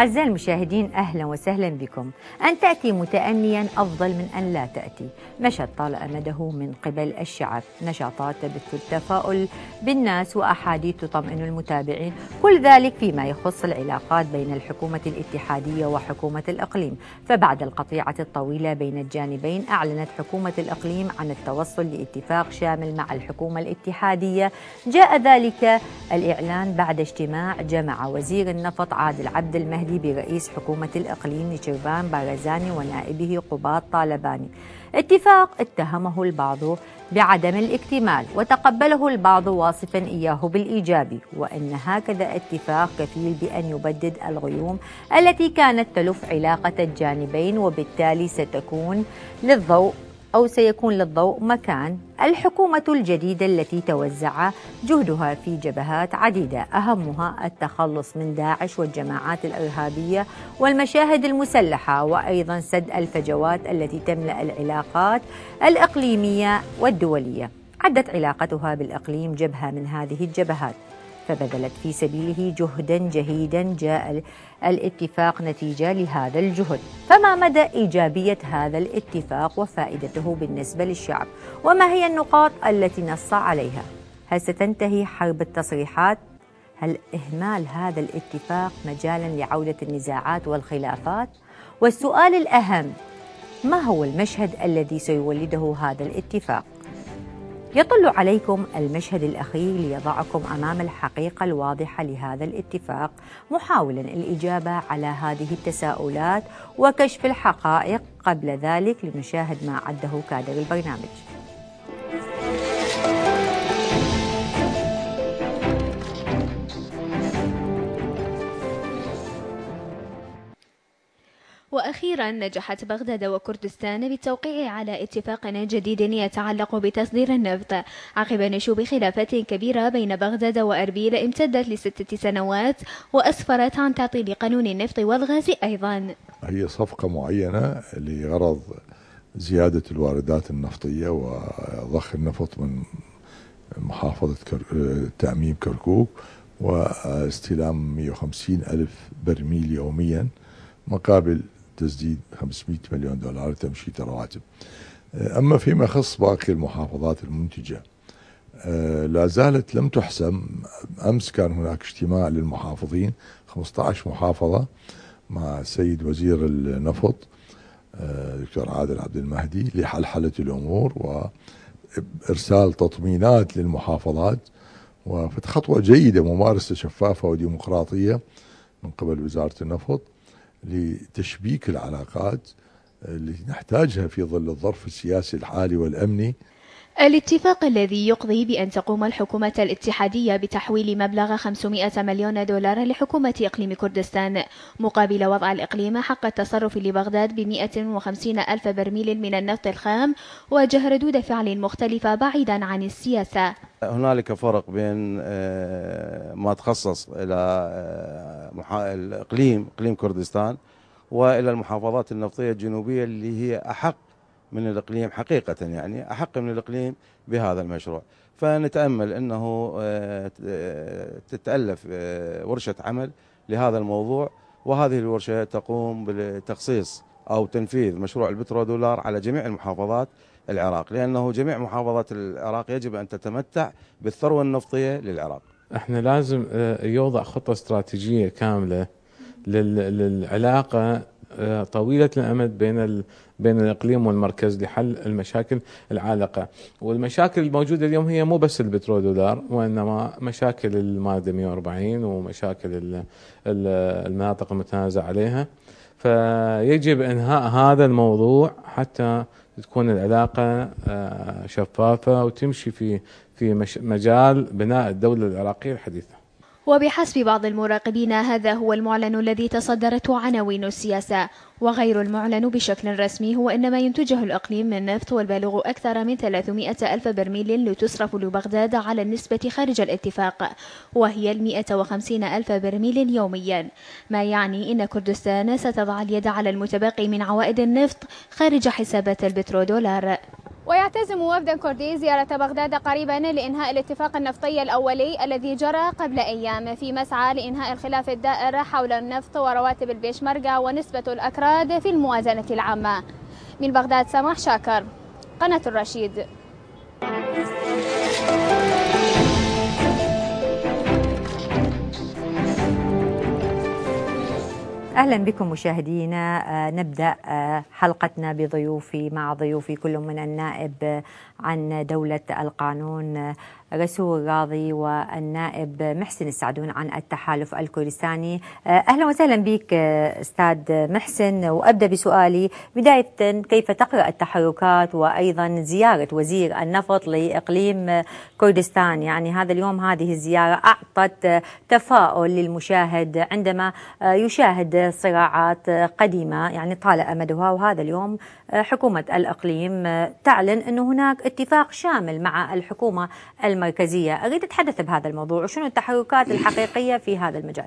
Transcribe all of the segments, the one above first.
أعزائي المشاهدين أهلا وسهلا بكم أن تأتي متأنيا أفضل من أن لا تأتي مشت طال أمده من قبل الشعب نشاطات تبث التفاؤل بالناس وأحاديث تطمئن المتابعين كل ذلك فيما يخص العلاقات بين الحكومة الاتحادية وحكومة الإقليم فبعد القطيعة الطويلة بين الجانبين أعلنت حكومة الإقليم عن التوصل لاتفاق شامل مع الحكومة الاتحادية جاء ذلك الإعلان بعد اجتماع جمع وزير النفط عادل عبد المهدي التقليدي برئيس حكومة الإقليم نيشيرفان بارزاني ونائبه قباط طالباني اتفاق اتهمه البعض بعدم الاكتمال وتقبله البعض واصفا إياه بالإيجابي وأن هكذا اتفاق كفيل بأن يبدد الغيوم التي كانت تلف علاقة الجانبين وبالتالي ستكون للضوء أو سيكون للضوء مكان الحكومة الجديدة التي توزع جهدها في جبهات عديدة أهمها التخلص من داعش والجماعات الإرهابية والمشاهد المسلحة وأيضا سد الفجوات التي تملأ العلاقات الإقليمية والدولية عدت علاقتها بالإقليم جبهة من هذه الجبهات فبذلت في سبيله جهدا جهيدا جاء الاتفاق نتيجة لهذا الجهد فما مدى إيجابية هذا الاتفاق وفائدته بالنسبة للشعب وما هي النقاط التي نص عليها هل ستنتهي حرب التصريحات هل إهمال هذا الاتفاق مجالا لعودة النزاعات والخلافات والسؤال الأهم ما هو المشهد الذي سيولده هذا الاتفاق يطل عليكم المشهد الأخير ليضعكم أمام الحقيقة الواضحة لهذا الاتفاق محاولا الإجابة على هذه التساؤلات وكشف الحقائق قبل ذلك لنشاهد ما عده كادر البرنامج وأخيرا نجحت بغداد وكردستان بالتوقيع على اتفاق جديد يتعلق بتصدير النفط عقب نشوب خلافات كبيرة بين بغداد وأربيل امتدت لستة سنوات وأسفرت عن تعطيل قانون النفط والغاز أيضا هي صفقة معينة لغرض زيادة الواردات النفطية وضخ النفط من محافظة تعميم كركوك واستلام 150 ألف برميل يوميا مقابل تسديد 500 مليون دولار تمشيط الرواتب آه، أما فيما يخص باقي المحافظات المنتجة آه، لا زالت لم تحسم أمس كان هناك اجتماع للمحافظين 15 محافظة مع سيد وزير النفط آه، دكتور عادل عبد المهدي لحلحلة الأمور وإرسال تطمينات للمحافظات وفت خطوة جيدة ممارسة شفافة وديمقراطية من قبل وزارة النفط لتشبيك العلاقات آه، اللي نحتاجها في ظل الظرف السياسي الحالي والامني الاتفاق الذي يقضي بأن تقوم الحكومة الاتحادية بتحويل مبلغ 500 مليون دولار لحكومة إقليم كردستان مقابل وضع الإقليم حق التصرف لبغداد ب 150 ألف برميل من النفط الخام واجه ردود فعل مختلفة بعيدا عن السياسة هنالك فرق بين آه، ما تخصص إلى آه، الإقليم إقليم كردستان وإلى المحافظات النفطية الجنوبية اللي هي أحق من الإقليم حقيقة يعني أحق من الإقليم بهذا المشروع فنتأمل أنه آه، تتألف آه، ورشة عمل لهذا الموضوع وهذه الورشة تقوم بالتخصيص أو تنفيذ مشروع البترودولار على جميع المحافظات العراق لأنه جميع محافظات العراق يجب أن تتمتع بالثروة النفطية للعراق احنا لازم آه، يوضع خطة استراتيجية كاملة للعلاقة طويلة الأمد بين بين الاقليم والمركز لحل المشاكل العالقه، والمشاكل الموجوده اليوم هي مو بس البترول دولار وانما مشاكل الماده 140 ومشاكل المناطق المتنازع عليها. فيجب انهاء هذا الموضوع حتى تكون العلاقه آه، شفافه وتمشي في في مجال بناء الدوله العراقيه الحديثه. وبحسب بعض المراقبين هذا هو المعلن الذي تصدرته عناوين السياسة وغير المعلن بشكل رسمي هو إنما ينتجه الأقليم من نفط والبالغ أكثر من 300 ألف برميل لتصرف لبغداد على النسبة خارج الاتفاق وهي ال 150 ألف برميل يوميا ما يعني إن كردستان ستضع اليد على المتبقي من عوائد النفط خارج حسابات البترودولار ويعتزم وفد كردي زيارة بغداد قريبا لإنهاء الاتفاق النفطي الأولي الذي جرى قبل أيام في مسعى لإنهاء الخلاف الدائر حول النفط ورواتب البيشمركة ونسبة الأكراد في الموازنة العامة من بغداد سماح شاكر قناة الرشيد اهلا بكم مشاهدينا آه، نبدا آه، حلقتنا بضيوفي مع ضيوفي كل من النائب آه، عن دوله القانون رسول الراضي والنائب محسن السعدون عن التحالف الكردستاني آه، أهلا وسهلا بك آه، أستاذ محسن وأبدأ بسؤالي بداية كيف تقرأ التحركات وأيضا زيارة وزير النفط لإقليم كردستان يعني هذا اليوم هذه الزيارة أعطت تفاؤل للمشاهد عندما آه، يشاهد صراعات قديمة يعني طال أمدها وهذا اليوم حكومة الإقليم تعلن أن هناك اتفاق شامل مع الحكومة الم المركزية أريد أتحدث بهذا الموضوع وشنو التحركات الحقيقية في هذا المجال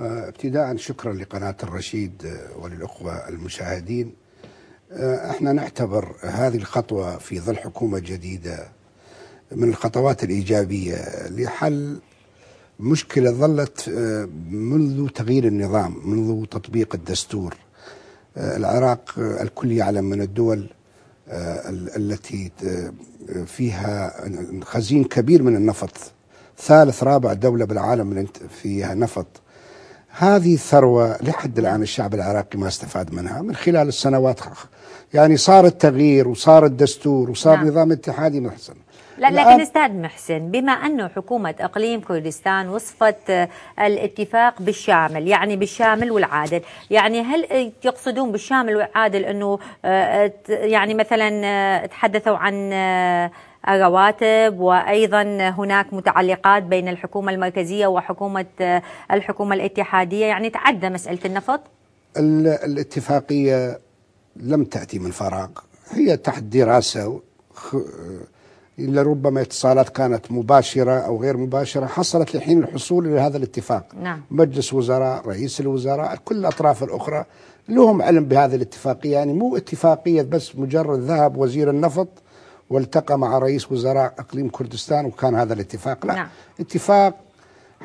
آه، ابتداء شكرا لقناة الرشيد آه، وللأخوة المشاهدين آه، احنا نعتبر هذه الخطوة في ظل حكومة جديدة من الخطوات الإيجابية لحل مشكلة ظلت منذ تغيير النظام منذ تطبيق الدستور العراق الكل يعلم من الدول آه، التي فيها خزين كبير من النفط ثالث رابع دولة بالعالم فيها نفط هذه الثروة لحد الآن الشعب العراقي ما استفاد منها من خلال السنوات يعني صار التغيير وصار الدستور وصار نعم. نظام اتحادي محسن لا لكن استاذ محسن بما انه حكومه اقليم كردستان وصفت آه، الاتفاق بالشامل يعني بالشامل والعادل يعني هل يقصدون بالشامل والعادل انه آه، يعني مثلا آه، تحدثوا عن رواتب وايضا هناك متعلقات بين الحكومه المركزيه وحكومه الحكومه الاتحاديه يعني تعدى مساله النفط الاتفاقيه لم تاتي من فراغ هي تحت دراسه إلا ربما اتصالات كانت مباشرة أو غير مباشرة حصلت لحين الحصول إلى هذا الاتفاق نعم. مجلس وزراء رئيس الوزراء كل الأطراف الأخرى لهم علم بهذه الاتفاقية يعني مو اتفاقية بس مجرد ذهب وزير النفط والتقى مع رئيس وزراء اقليم كردستان وكان هذا الاتفاق لا نعم. اتفاق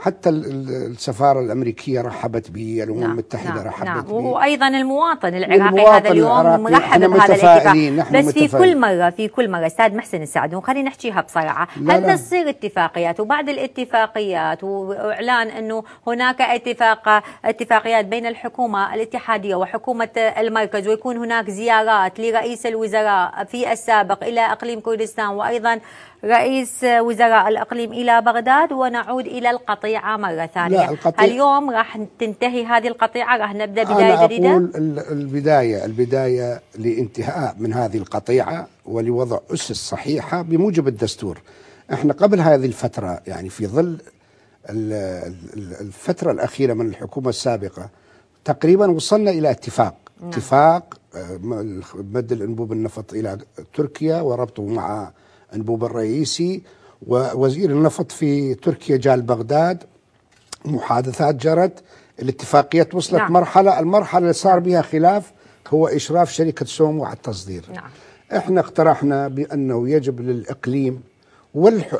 حتى السفاره الامريكيه رحبت به الامم يعني نعم،, نعم المتحده نعم رحبت نعم به وايضا المواطن العراقي المواطن هذا اليوم مرحب بهذا الاتفاق بس متفائلين. في كل مره في كل مره استاذ محسن السعدون خلينا نحكيها بصراحه هل تصير اتفاقيات وبعد الاتفاقيات واعلان انه هناك اتفاق اتفاقيات بين الحكومه الاتحاديه وحكومه المركز ويكون هناك زيارات لرئيس الوزراء في السابق الى اقليم كردستان وايضا رئيس وزراء الأقليم إلى بغداد ونعود إلى القطيعة مرة ثانية لا القطيع... اليوم راح تنتهي هذه القطيعة راح نبدأ بداية أنا جديدة أقول البداية البداية لانتهاء من هذه القطيعة ولوضع أسس صحيحة بموجب الدستور احنا قبل هذه الفترة يعني في ظل الفترة الأخيرة من الحكومة السابقة تقريبا وصلنا إلى اتفاق نعم. اتفاق آه، مد الانبوب النفط إلى تركيا وربطه مع أنبوب الرئيسي ووزير النفط في تركيا جال بغداد محادثات جرت الاتفاقيات وصلت نعم. مرحلة المرحلة اللي صار بها خلاف هو إشراف شركة سومو على التصدير نعم. احنا اقترحنا بأنه يجب للإقليم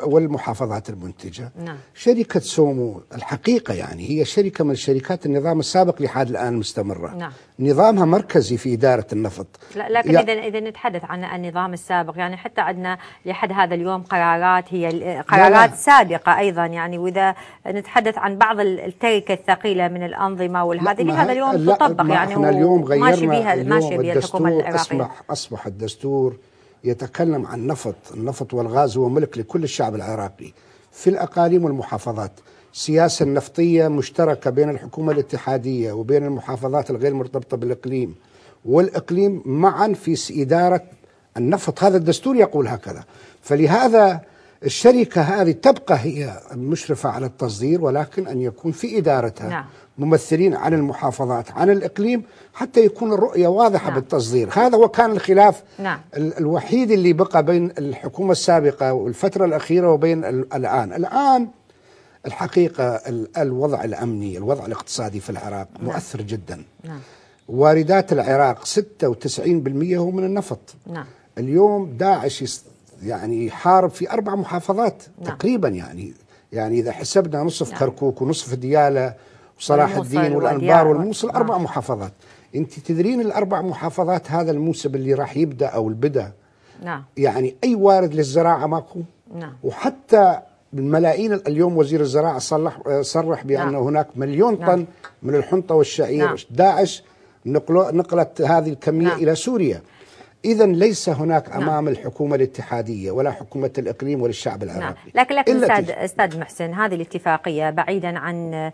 والمحافظات المنتجة نعم. شركة سومو الحقيقة يعني هي شركة من شركات النظام السابق لحد الآن مستمرة نعم. نظامها مركزي في إدارة النفط لا لكن يا... إذا إذا نتحدث عن النظام السابق يعني حتى عندنا لحد هذا اليوم قرارات هي قرارات لا لا. سابقة أيضا يعني وإذا نتحدث عن بعض التركة الثقيلة من الأنظمة والهذه لهذا اليوم تطبق يعني احنا اليوم غيرنا ماشي بها ماشي بها الحكومة العراقية أصبح أصبح الدستور يتكلم عن نفط النفط والغاز هو ملك لكل الشعب العراقي في الأقاليم والمحافظات سياسة نفطية مشتركة بين الحكومة الاتحادية وبين المحافظات الغير مرتبطة بالإقليم والإقليم معا في إدارة النفط هذا الدستور يقول هكذا فلهذا الشركة هذه تبقى هي مشرفة على التصدير ولكن أن يكون في إدارتها نعم. ممثلين عن المحافظات عن الإقليم حتى يكون الرؤية واضحة نعم. بالتصدير هذا هو كان الخلاف نعم. الوحيد اللي بقى بين الحكومة السابقة والفترة الأخيرة وبين الآن الآن الحقيقة الوضع الأمني الوضع الاقتصادي في العراق نعم. مؤثر جدا نعم. واردات العراق 96% هو من النفط نعم. اليوم داعش يعني يحارب في أربع محافظات نعم. تقريبا يعني يعني إذا حسبنا نصف نعم. كركوك ونصف ديالة وصلاح الدين والانبار والموصل اربع آه. محافظات انت تدرين الاربع محافظات هذا الموسم اللي راح يبدا او البدا نعم يعني اي وارد للزراعه ماكو نعم وحتى الملايين اليوم وزير الزراعه صلح صرح بان نعم. هناك مليون نعم. طن نعم. من الحنطه والشعير نعم. داعش نقلت هذه الكميه نعم. الى سوريا إذا ليس هناك نعم. أمام نعم. الحكومة الاتحادية ولا حكومة الإقليم وللشعب الشعب نعم. العراقي نعم. لكن لكن أستاذ, أستاذ محسن هذه الاتفاقية بعيدا عن آه،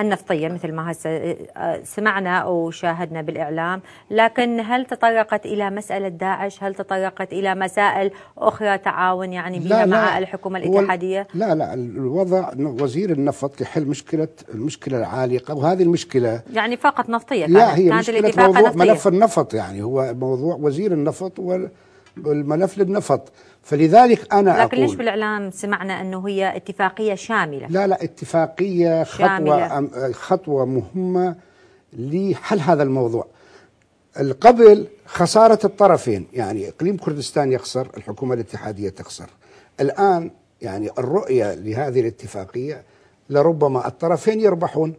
النفطية مثل ما هسه آه، سمعنا أو شاهدنا بالإعلام لكن هل تطرقت إلى مسألة داعش هل تطرقت إلى مسائل أخرى تعاون يعني بها مع الحكومة الاتحادية لا لا الوضع وزير النفط لحل مشكلة المشكلة العالقة وهذه المشكلة يعني فقط نفطية لا هي مشكلة موضوع نفطية. ملف النفط يعني هو موضوع وزير النفط النفط والملف للنفط فلذلك انا لكن أقول ليش بالاعلام سمعنا انه هي اتفاقيه شامله لا لا اتفاقيه شاملة. خطوه خطوه مهمه لحل هذا الموضوع القبل خساره الطرفين يعني اقليم كردستان يخسر الحكومه الاتحاديه تخسر الان يعني الرؤيه لهذه الاتفاقيه لربما الطرفين يربحون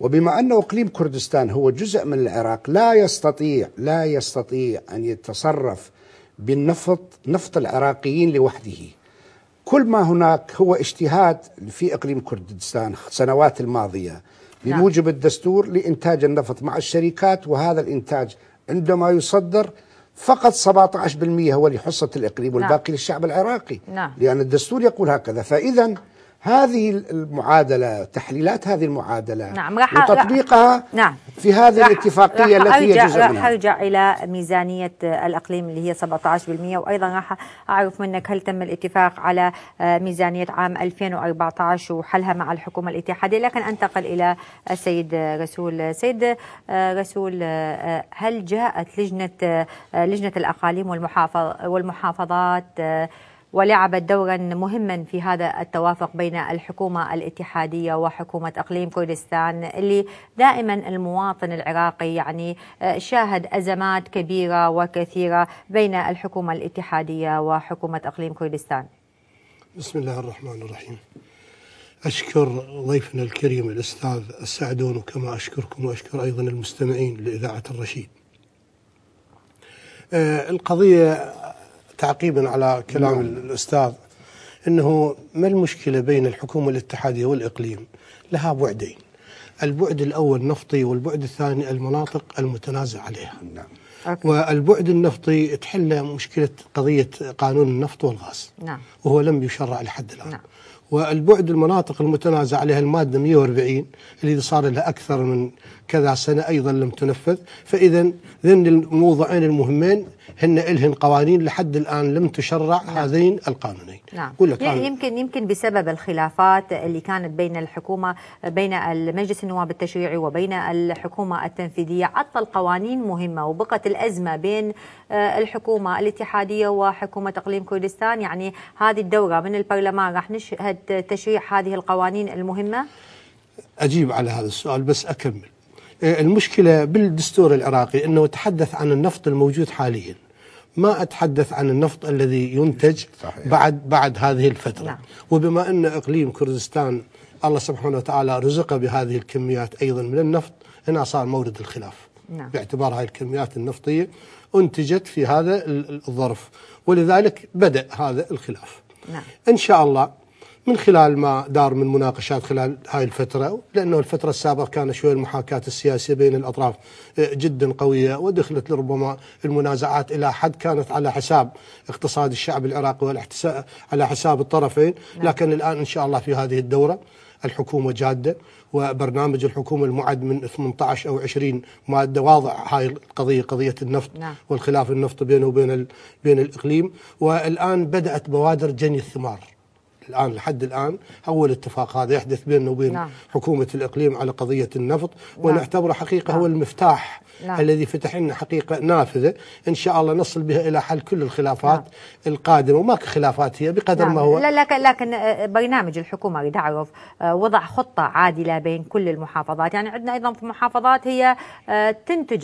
وبما أن إقليم كردستان هو جزء من العراق لا يستطيع لا يستطيع أن يتصرف بالنفط نفط العراقيين لوحده كل ما هناك هو اجتهاد في إقليم كردستان سنوات الماضية بموجب نعم. الدستور لإنتاج النفط مع الشركات وهذا الإنتاج عندما يصدر فقط 17% هو لحصة الإقليم نعم. والباقي للشعب العراقي نعم. لأن الدستور يقول هكذا فإذا هذه المعادلة تحليلات هذه المعادلة نعم رح وتطبيقها نعم في هذه رح الاتفاقية رح التي أرجع يجزء منها رح أرجع إلى ميزانية الأقليم اللي هي 17% وأيضا راح أعرف منك هل تم الاتفاق على آه، ميزانية عام 2014 وحلها مع الحكومة الاتحادية لكن أنتقل إلى السيد رسول سيد آه، رسول آه، هل جاءت لجنة لجنة الأقاليم والمحافظ والمحافظات ولعبت دورا مهما في هذا التوافق بين الحكومة الاتحادية وحكومة أقليم كردستان اللي دائما المواطن العراقي يعني آه، شاهد أزمات كبيرة وكثيرة بين الحكومة الاتحادية وحكومة أقليم كردستان بسم الله الرحمن الرحيم أشكر ضيفنا الكريم الأستاذ السعدون وكما أشكركم وأشكر أيضا المستمعين لإذاعة الرشيد آه، القضية تعقيبا على كلام نعم. الأستاذ أنه ما المشكلة بين الحكومة الاتحادية والإقليم لها بعدين البعد الأول نفطي والبعد الثاني المناطق المتنازع عليها نعم. أوكي. والبعد النفطي تحل مشكلة قضية قانون النفط والغاز نعم. وهو لم يشرع لحد الآن نعم. والبعد المناطق المتنازع عليها المادة 140 اللي صار لها أكثر من كذا سنة أيضا لم تنفذ فإذا ذن الموضوعين المهمين هن إلهن قوانين لحد الآن لم تشرع نعم. هذين القانونين نعم. لك يعني يمكن يمكن بسبب الخلافات اللي كانت بين الحكومة بين المجلس النواب التشريعي وبين الحكومة التنفيذية عطل قوانين مهمة وبقت الأزمة بين آه، الحكومة الاتحادية وحكومة إقليم كردستان يعني هذه الدورة من البرلمان راح نشهد تشريع هذه القوانين المهمة أجيب على هذا السؤال بس أكمل آه، المشكلة بالدستور العراقي أنه تحدث عن النفط الموجود حاليا ما أتحدث عن النفط الذي ينتج صحيح. بعد بعد هذه الفترة نعم. وبما أن إقليم كردستان الله سبحانه وتعالى رزق بهذه الكميات أيضا من النفط هنا صار مورد الخلاف نعم. باعتبار هذه الكميات النفطية أنتجت في هذا الظرف ولذلك بدأ هذا الخلاف نعم. إن شاء الله من خلال ما دار من مناقشات خلال هاي الفترة لأنه الفترة السابقة كان شوي المحاكاة السياسية بين الأطراف آه، جدا قوية ودخلت لربما المنازعات إلى حد كانت على حساب اقتصاد الشعب العراقي والاحتساب على حساب الطرفين نعم. لكن الآن إن شاء الله في هذه الدورة الحكومة جادة وبرنامج الحكومة المعد من 18 أو 20 مادة واضع هاي القضية قضية النفط نعم. والخلاف النفط بينه وبين بين الإقليم والآن بدأت بوادر جني الثمار الآن لحد الآن أول اتفاق هذا يحدث بيننا وبين نعم. حكومة الإقليم على قضية النفط نعم. ونعتبره حقيقة نعم. هو المفتاح نعم. الذي فتح لنا حقيقه نافذه ان شاء الله نصل بها الى حل كل الخلافات لا. نعم. القادمه وما خلافات هي بقدر لا. نعم. ما هو لا لكن, لكن آه، برنامج الحكومه اريد اعرف آه، وضع خطه عادله بين كل المحافظات يعني عندنا ايضا في محافظات هي آه، تنتج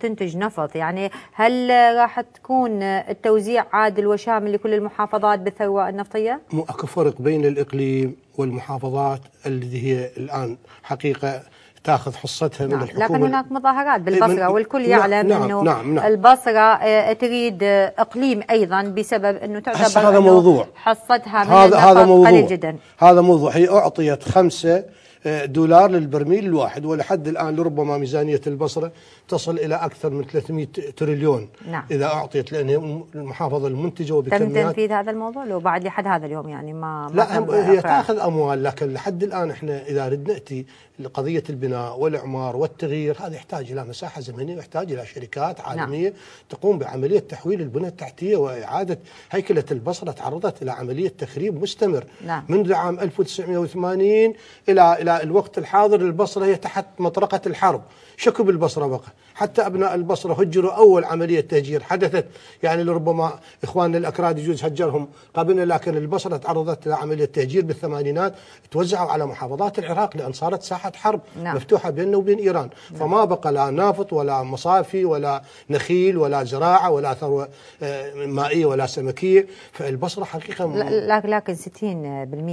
تنتج نفط يعني هل راح تكون التوزيع عادل وشامل لكل المحافظات بالثروه النفطيه؟ مو اكو فرق بين الاقليم والمحافظات التي هي الان حقيقه تاخذ حصتها نعم من الحكومه لكن هناك مظاهرات إيه، بالبصره والكل نعم. يعلم نعم انه نعم نعم البصره آه، تريد آه، اقليم ايضا بسبب انه تعتبر هذا موضوع حصتها من هذا هذا موضوع قليل جدا هذا موضوع هي اعطيت خمسه دولار للبرميل الواحد ولحد الآن لربما ميزانية البصرة تصل إلى أكثر من 300 تريليون نعم. إذا أعطيت لأن المحافظة المنتجة وبكميات تم تنفيذ هذا الموضوع لو بعد لحد هذا اليوم يعني ما لا ما هي أفرع. تاخذ أموال لكن لحد الآن إحنا إذا ردنا نأتي لقضية البناء والإعمار والتغيير هذا يحتاج إلى مساحة زمنية ويحتاج إلى شركات نعم. عالمية نعم. تقوم بعملية تحويل البنى التحتية وإعادة هيكلة البصرة تعرضت إلى عملية تخريب مستمر نعم. منذ عام 1980 إلى إلى الوقت الحاضر البصرة هي تحت مطرقة الحرب شكوا بالبصرة بقى حتى أبناء البصرة هجروا أول عملية تهجير حدثت يعني لربما إخواننا الأكراد يجوز هجرهم قبلنا لكن البصرة تعرضت لعملية تهجير بالثمانينات توزعوا على محافظات العراق لأن صارت ساحة حرب نعم. مفتوحة بيننا وبين إيران نعم. فما بقى لا نافط ولا مصافي ولا نخيل ولا زراعة ولا ثروة آه، مائية ولا سمكية فالبصرة حقيقة لكن لكن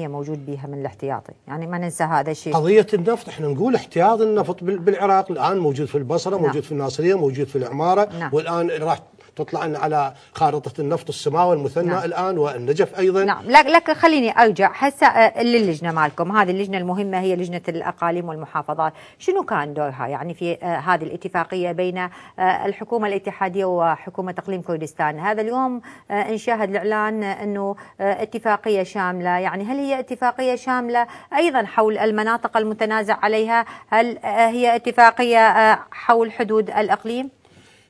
60% موجود بها من الاحتياطي يعني ما ننسى هذا الشيء قضية النفط احنا نقول احتياط النفط بالعراق الآن موجود في البصرة نعم. موجود في في الناصريه موجود في العماره نعم. والان راح تطلعن على خارطة النفط السماوي المثنى نعم. الآن والنجف أيضا نعم لكن خليني أرجع هسه آه، للجنة مالكم هذه اللجنة المهمة هي لجنة الأقاليم والمحافظات شنو كان دورها يعني في آه، هذه الاتفاقية بين آه، الحكومة الاتحادية وحكومة اقليم كردستان هذا اليوم نشاهد الاعلان انه اتفاقيه شامله يعني هل هي اتفاقيه شامله ايضا حول المناطق المتنازع عليها هل هي اتفاقيه حول حدود الاقليم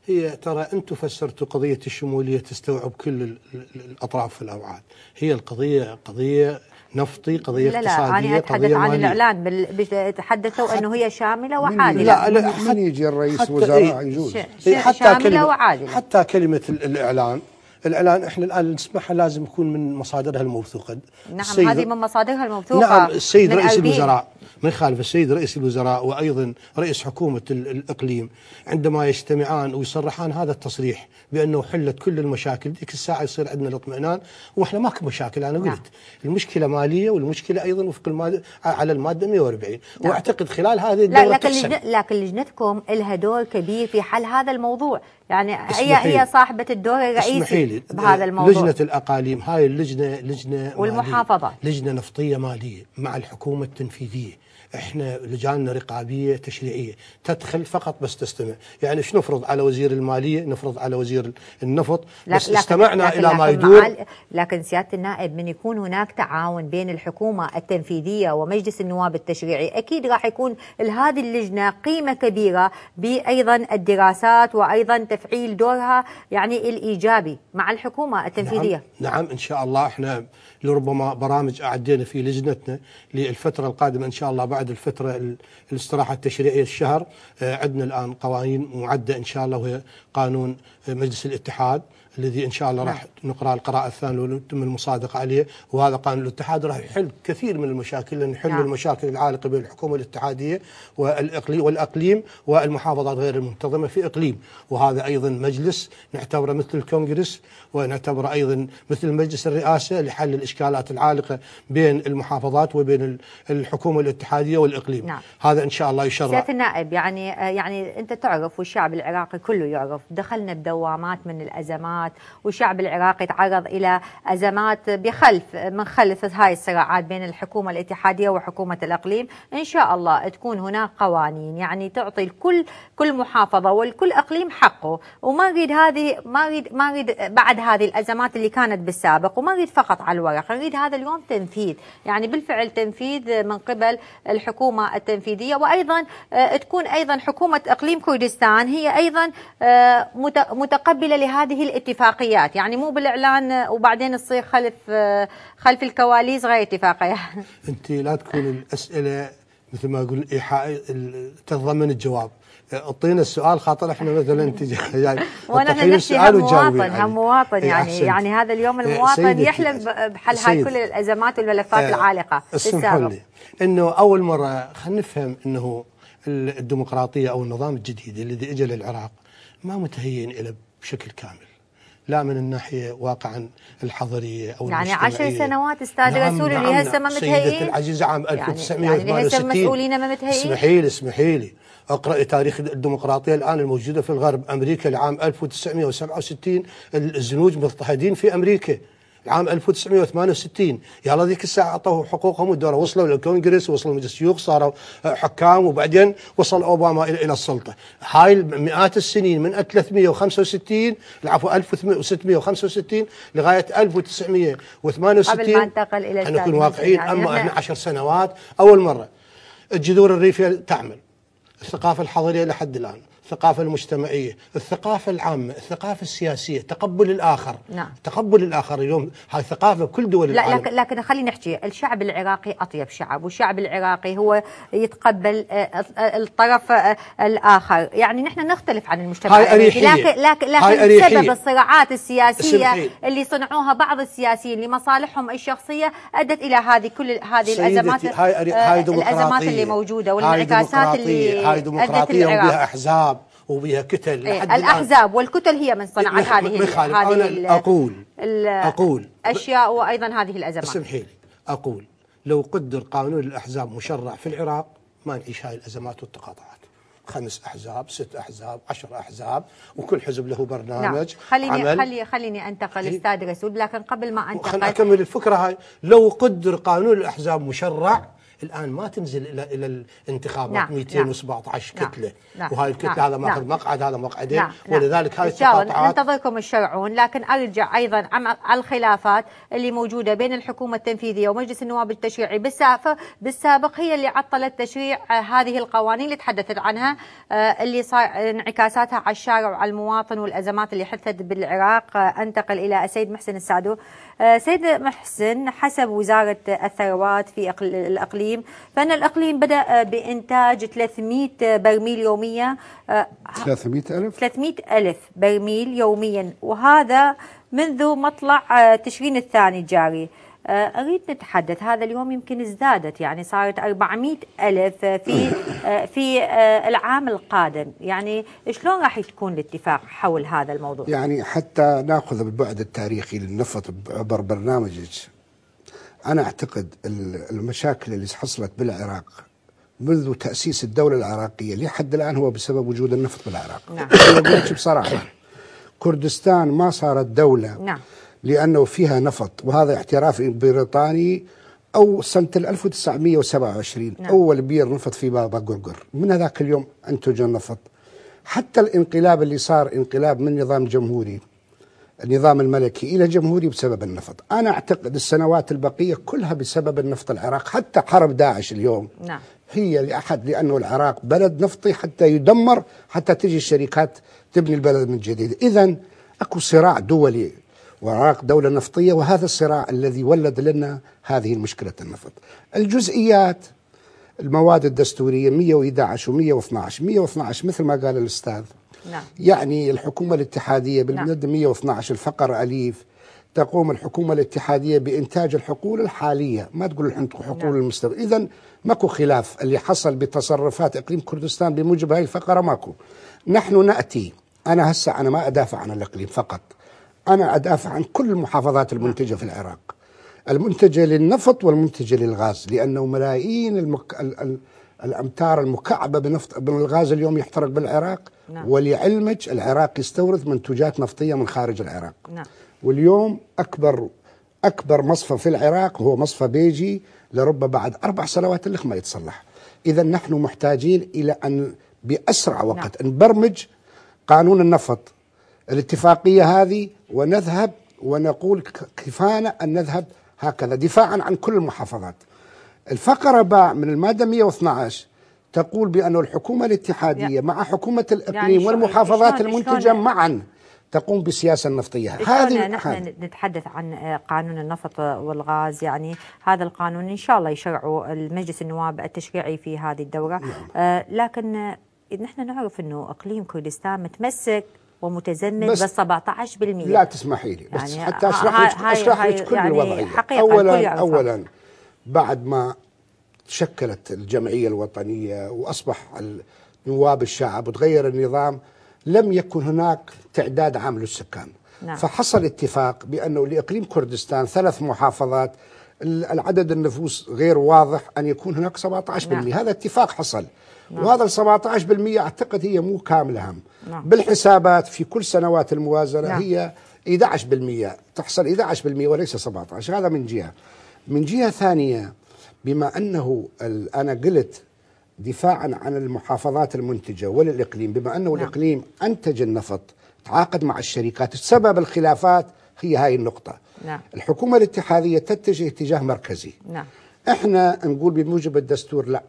هي ترى أنتم فسرتوا قضية الشمولية تستوعب كل الأطراف والأبعاد هي القضية قضية نفطي قضية لا اقتصادية لا لا أنا أتحدث عن مالية. الإعلان بال... تحدثوا أنه هي شاملة وعادلة لا لا من يجي الرئيس وزراء إيه يجوز ش... إيه حتى شاملة كلمة وعادلة حتى كلمة الإعلان الإعلان إحنا الآن نسمعها لازم يكون من مصادرها الموثوقة نعم هذه من مصادرها الموثوقة نعم السيد رئيس الوزراء من خالف السيد رئيس الوزراء وأيضا رئيس حكومة الإقليم عندما يجتمعان ويصرحان هذا التصريح بأنه حلت كل المشاكل ذيك الساعة يصير عندنا الاطمئنان وإحنا ماكو مشاكل أنا نعم. قلت لا. المشكلة مالية والمشكلة أيضا وفق المادة على المادة 140 لا. نعم. وأعتقد خلال هذه الدورة لا لكن, لجنة لكن لجنتكم لها دور كبير في حل هذا الموضوع يعني هي هي صاحبة الدور الرئيسي بهذا الموضوع لجنة الأقاليم هاي اللجنة لجنة والمحافظة مالية. لجنة نفطية مالية مع الحكومة التنفيذية احنا لجاننا رقابيه تشريعيه تدخل فقط بس تستمع يعني شنو نفرض على وزير الماليه نفرض على وزير النفط بس لكن استمعنا لكن الى لكن ما يدور لكن سياده النائب من يكون هناك تعاون بين الحكومه التنفيذيه ومجلس النواب التشريعي اكيد راح يكون لهذه اللجنه قيمه كبيره بايضا الدراسات وايضا تفعيل دورها يعني الايجابي مع الحكومه نعم، التنفيذيه نعم, نعم ان شاء الله احنا لربما برامج أعدينا في لجنتنا للفترة القادمة إن شاء الله بعد الفترة الاستراحة التشريعية الشهر آه، عندنا الآن قوانين معدة إن شاء الله وهي قانون مجلس الاتحاد الذي ان شاء الله راح نعم. نقرا القراءه الثانيه ويتم المصادقه عليه وهذا قانون الاتحاد راح يحل كثير من المشاكل لان يحل نعم. المشاكل العالقه بين الحكومه الاتحاديه والاقليم والاقليم والمحافظات غير المنتظمه في اقليم وهذا ايضا مجلس نعتبره مثل الكونغرس ونعتبره ايضا مثل مجلس الرئاسه لحل الاشكال الإشكالات العالقة بين المحافظات وبين الحكومة الاتحادية والإقليم نعم. هذا إن شاء الله يشرع سيادة النائب يعني يعني أنت تعرف والشعب العراقي كله يعرف دخلنا بدوامات من الأزمات والشعب العراقي تعرض إلى أزمات بخلف من خلف هاي الصراعات بين الحكومة الاتحادية وحكومة الإقليم إن شاء الله تكون هناك قوانين يعني تعطي الكل كل محافظة والكل إقليم حقه وما نريد هذه ما نريد ما نريد بعد هذه الأزمات اللي كانت بالسابق وما نريد فقط على الورق خلينا نريد هذا اليوم تنفيذ يعني بالفعل تنفيذ من قبل الحكومة التنفيذية وأيضا آه، تكون أيضا حكومة إقليم كردستان هي أيضا آه، متقبلة لهذه الاتفاقيات يعني مو بالإعلان آه، وبعدين تصير خلف خلف الكواليس غير اتفاقية أنت لا تكون الأسئلة مثل ما أقول إيحاء تتضمن الجواب اعطينا السؤال خاطر احنا مثلا انت يعني وانا نحكي هم مواطن يعني هم مواطن إيه، يعني يعني هذا اليوم إيه، المواطن يحلم بحل هاي كل الازمات والملفات إيه، العالقه اسمحوا لي انه اول مره خلينا نفهم انه الديمقراطيه او النظام الجديد الذي اجى للعراق ما متهيئين له بشكل كامل لا من الناحيه واقعا الحضريه او يعني عشر نعم، سنوات استاذ نعم، رسول نعم اللي هسه ما متهيئين العزيزه عام 1968 يعني, يعني هسه ما متهيئين اسمحي لي اسمحي لي اقرأي تاريخ الديمقراطية الآن الموجودة في الغرب أمريكا العام 1967 الزنوج مضطهدين في أمريكا عام 1968 يلا ذيك الساعه اعطوه حقوقهم والدوله وصلوا للكونغرس وصلوا مجلس الشيوخ صاروا آه، حكام وبعدين وصل اوباما الى السلطه هاي مئات السنين من 365 العفو 1665 لغايه 1968 قبل ما انتقل الى احنا نكون واقعيين اما نعم. احنا 10 سنوات اول مره الجذور الريفيه تعمل الثقافه الحضريه لحد الان الثقافة المجتمعية الثقافة العامة الثقافة السياسية تقبل الآخر نعم. تقبل الآخر اليوم هاي ثقافة بكل دول لا العالم لكن, لكن خلينا نحكي الشعب العراقي أطيب شعب والشعب العراقي هو يتقبل آه، آه، الطرف آه، الآخر يعني نحن نختلف عن المجتمع هاي أريحية. لكن, لكن, لكن هاي أريحية. بسبب الصراعات السياسية سمحي. اللي صنعوها بعض السياسيين لمصالحهم الشخصية أدت إلى هذه كل هذه الأزمات هاي, هاي الأزمات اللي موجودة والانعكاسات اللي هاي ديمقراطية أدت العراق. وبها أحزاب وبها كتل إيه الأحزاب والكتل هي من صنعت هذه مخالف هذه أنا أقول أقول أشياء وأيضا هذه الأزمات اسمحي لي أقول لو قدر قانون الأحزاب مشرع في العراق ما نعيش هاي الأزمات والتقاطعات خمس أحزاب ست أحزاب عشر أحزاب وكل حزب له برنامج نعم. خليني عمل. خلي خليني أنتقل إيه. أستاذ رسول لكن قبل ما أنتقل خليني أكمل الفكرة هاي لو قدر قانون الأحزاب مشرع الان ما تنزل الى الى الانتخابات نعم 217 نعم،, نعم كتله نعم وهاي الكتله نعم هذا ماخذ نعم مقعد هذا مقعدين نعم, نعم. ولذلك هاي التقاطعات ننتظركم الشرعون لكن ارجع ايضا على الخلافات اللي موجوده بين الحكومه التنفيذيه ومجلس النواب التشريعي بالسابق هي اللي عطلت تشريع آه، هذه القوانين اللي تحدثت عنها آه، اللي صار انعكاساتها على الشارع وعلى المواطن والازمات اللي حدثت بالعراق آه، انتقل الى السيد محسن السعدو سيد محسن حسب وزاره الثروات في الاقليم الإقليم فأن الإقليم بدأ بإنتاج 300 برميل يوميا 300 آه، ألف 300 ألف برميل يوميا وهذا منذ مطلع آه، تشرين الثاني الجاري آه، أريد نتحدث هذا اليوم يمكن ازدادت يعني صارت 400 ألف في في العام القادم يعني شلون راح تكون الاتفاق حول هذا الموضوع يعني حتى ناخذ بالبعد التاريخي للنفط عبر برنامجك أنا أعتقد المشاكل اللي حصلت بالعراق منذ تأسيس الدولة العراقية لحد الآن هو بسبب وجود النفط بالعراق نعم أقول بصراحة كردستان ما صارت دولة نعم لأنه فيها نفط وهذا اعتراف بريطاني أو سنة 1927 نعم. أول بير نفط في بابا قرقر من هذاك اليوم أنتج النفط حتى الانقلاب اللي صار انقلاب من نظام جمهوري النظام الملكي إلى جمهوري بسبب النفط أنا أعتقد السنوات البقية كلها بسبب النفط العراق حتى حرب داعش اليوم نعم. هي لأحد لأنه العراق بلد نفطي حتى يدمر حتى تجي الشركات تبني البلد من جديد إذا أكو صراع دولي والعراق دولة نفطية وهذا الصراع الذي ولد لنا هذه المشكلة النفط الجزئيات المواد الدستورية 111 و 112 112 مثل ما قال الأستاذ نعم. يعني الحكومة الاتحادية نعم. بالمادة 112 الفقر أليف تقوم الحكومة الاتحادية بإنتاج الحقول الحالية ما تقول الحقول نعم. المستوى إذا ماكو خلاف اللي حصل بتصرفات إقليم كردستان بموجب هاي الفقرة ماكو نحن نأتي أنا هسه أنا ما أدافع عن الإقليم فقط أنا أدافع عن كل المحافظات نعم. المنتجة في العراق المنتجة للنفط والمنتجة للغاز لأنه ملايين المك... الأمتار المكعبة بنفط بالغاز اليوم يحترق بالعراق نعم. ولعلمك العراق يستورد منتوجات نفطية من خارج العراق نعم. واليوم أكبر أكبر مصفى في العراق هو مصفى بيجي لربما بعد أربع سنوات اللي ما يتصلح إذا نحن محتاجين إلى أن بأسرع نعم. وقت نعم. نبرمج قانون النفط الاتفاقية هذه ونذهب ونقول كفانا أن نذهب هكذا دفاعا عن كل المحافظات الفقرة باء من المادة 112 تقول بأن الحكومة الاتحادية مع حكومة يعني الإقليم يعني والمحافظات المنتجة معا تقوم بالسياسه النفطيه هذه نحن نتحدث عن آه، قانون النفط والغاز يعني هذا القانون ان شاء الله يشرعه المجلس النواب التشريعي في هذه الدوره نعم. آه، لكن آه، نحن نعرف انه اقليم كردستان متمسك ومتزمت بس, بس 17% لا تسمحي لي بس يعني حتى اشرح لك اشرح لك كل يعني الوضعيه اولا اولا بعد ما تشكلت الجمعية الوطنية وأصبح نواب الشعب وتغير النظام لم يكن هناك تعداد عام للسكان نعم. فحصل اتفاق بأنه لإقليم كردستان ثلاث محافظات العدد النفوس غير واضح أن يكون هناك 17% نعم. هذا اتفاق حصل نعم. وهذا ال 17% أعتقد هي مو كاملة هم نعم. بالحسابات في كل سنوات الموازنة نعم. هي 11% تحصل 11% وليس 17 هذا من جهة من جهة ثانية بما أنه أنا قلت دفاعا عن المحافظات المنتجة وللإقليم بما أنه نعم. الإقليم أنتج النفط تعاقد مع الشركات سبب الخلافات هي هاي النقطة نعم. الحكومة الاتحادية تتجه اتجاه مركزي نعم. احنا نقول بموجب الدستور لا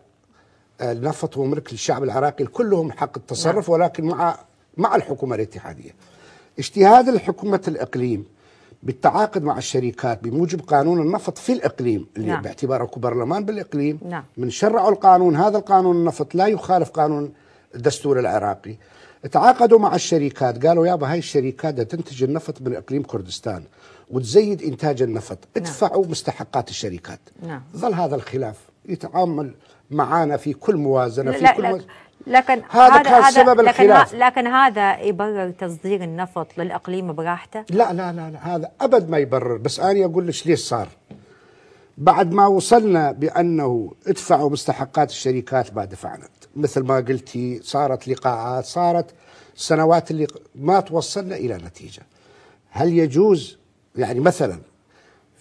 النفط هو ملك للشعب العراقي كلهم حق التصرف نعم. ولكن مع مع الحكومة الاتحادية اجتهاد الحكومة الإقليم بالتعاقد مع الشركات بموجب قانون النفط في الإقليم اللي نعم. باعتباره كبرلمان بالإقليم نعم. من شرعوا القانون هذا القانون النفط لا يخالف قانون الدستور العراقي تعاقدوا مع الشركات قالوا يابا هاي الشركات تنتج النفط من إقليم كردستان وتزيد إنتاج النفط نعم. ادفعوا نعم. مستحقات الشركات نعم. ظل هذا الخلاف يتعامل معانا في كل موازنه لا في كل لا موازنة لكن هذا كان هذا سبب لكن الخلاف لكن هذا يبرر تصدير النفط للاقليم براحته؟ لا لا لا, لا هذا ابد ما يبرر بس انا اقول لك ليش صار؟ بعد ما وصلنا بانه ادفعوا مستحقات الشركات ما دفعنا مثل ما قلتي صارت لقاءات صارت السنوات اللي ما توصلنا الى نتيجه هل يجوز يعني مثلا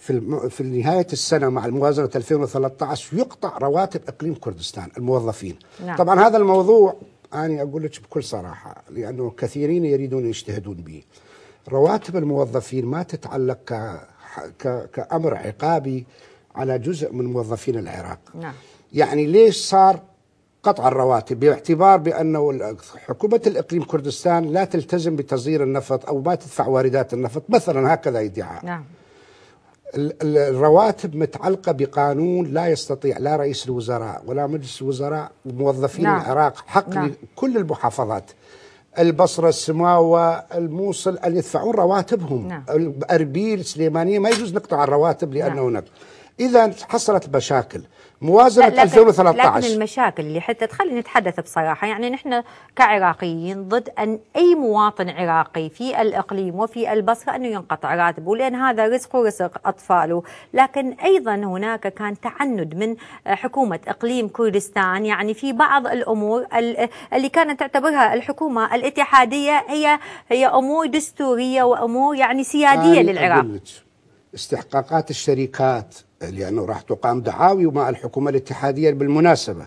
في في نهايه السنه مع الموازنه 2013 يقطع رواتب اقليم كردستان الموظفين نعم. طبعا هذا الموضوع انا اقول لك بكل صراحه لانه كثيرين يريدون يجتهدون به رواتب الموظفين ما تتعلق ك... ك... كامر عقابي على جزء من موظفين العراق نعم. يعني ليش صار قطع الرواتب باعتبار بانه حكومه الاقليم كردستان لا تلتزم بتصدير النفط او ما تدفع واردات النفط مثلا هكذا يدعى نعم الرواتب متعلقه بقانون لا يستطيع لا رئيس الوزراء ولا مجلس الوزراء وموظفين نعم. العراق حق نعم. كل المحافظات البصره السماوه الموصل ان يدفعون رواتبهم نعم. اربيل سليمانيه ما يجوز نقطع الرواتب لانه نعم. اذا حصلت مشاكل موازنه 2013 لكن المشاكل اللي حتى خلينا نتحدث بصراحه يعني نحن كعراقيين ضد ان اي مواطن عراقي في الاقليم وفي البصره انه ينقطع راتبه لان هذا رزقه ورزق اطفاله لكن ايضا هناك كان تعند من حكومه اقليم كردستان يعني في بعض الامور اللي كانت تعتبرها الحكومه الاتحاديه هي هي امور دستوريه وامور يعني سياديه للعراق استحقاقات الشركات لأنه راح تقام دعاوي مع الحكومة الاتحادية بالمناسبة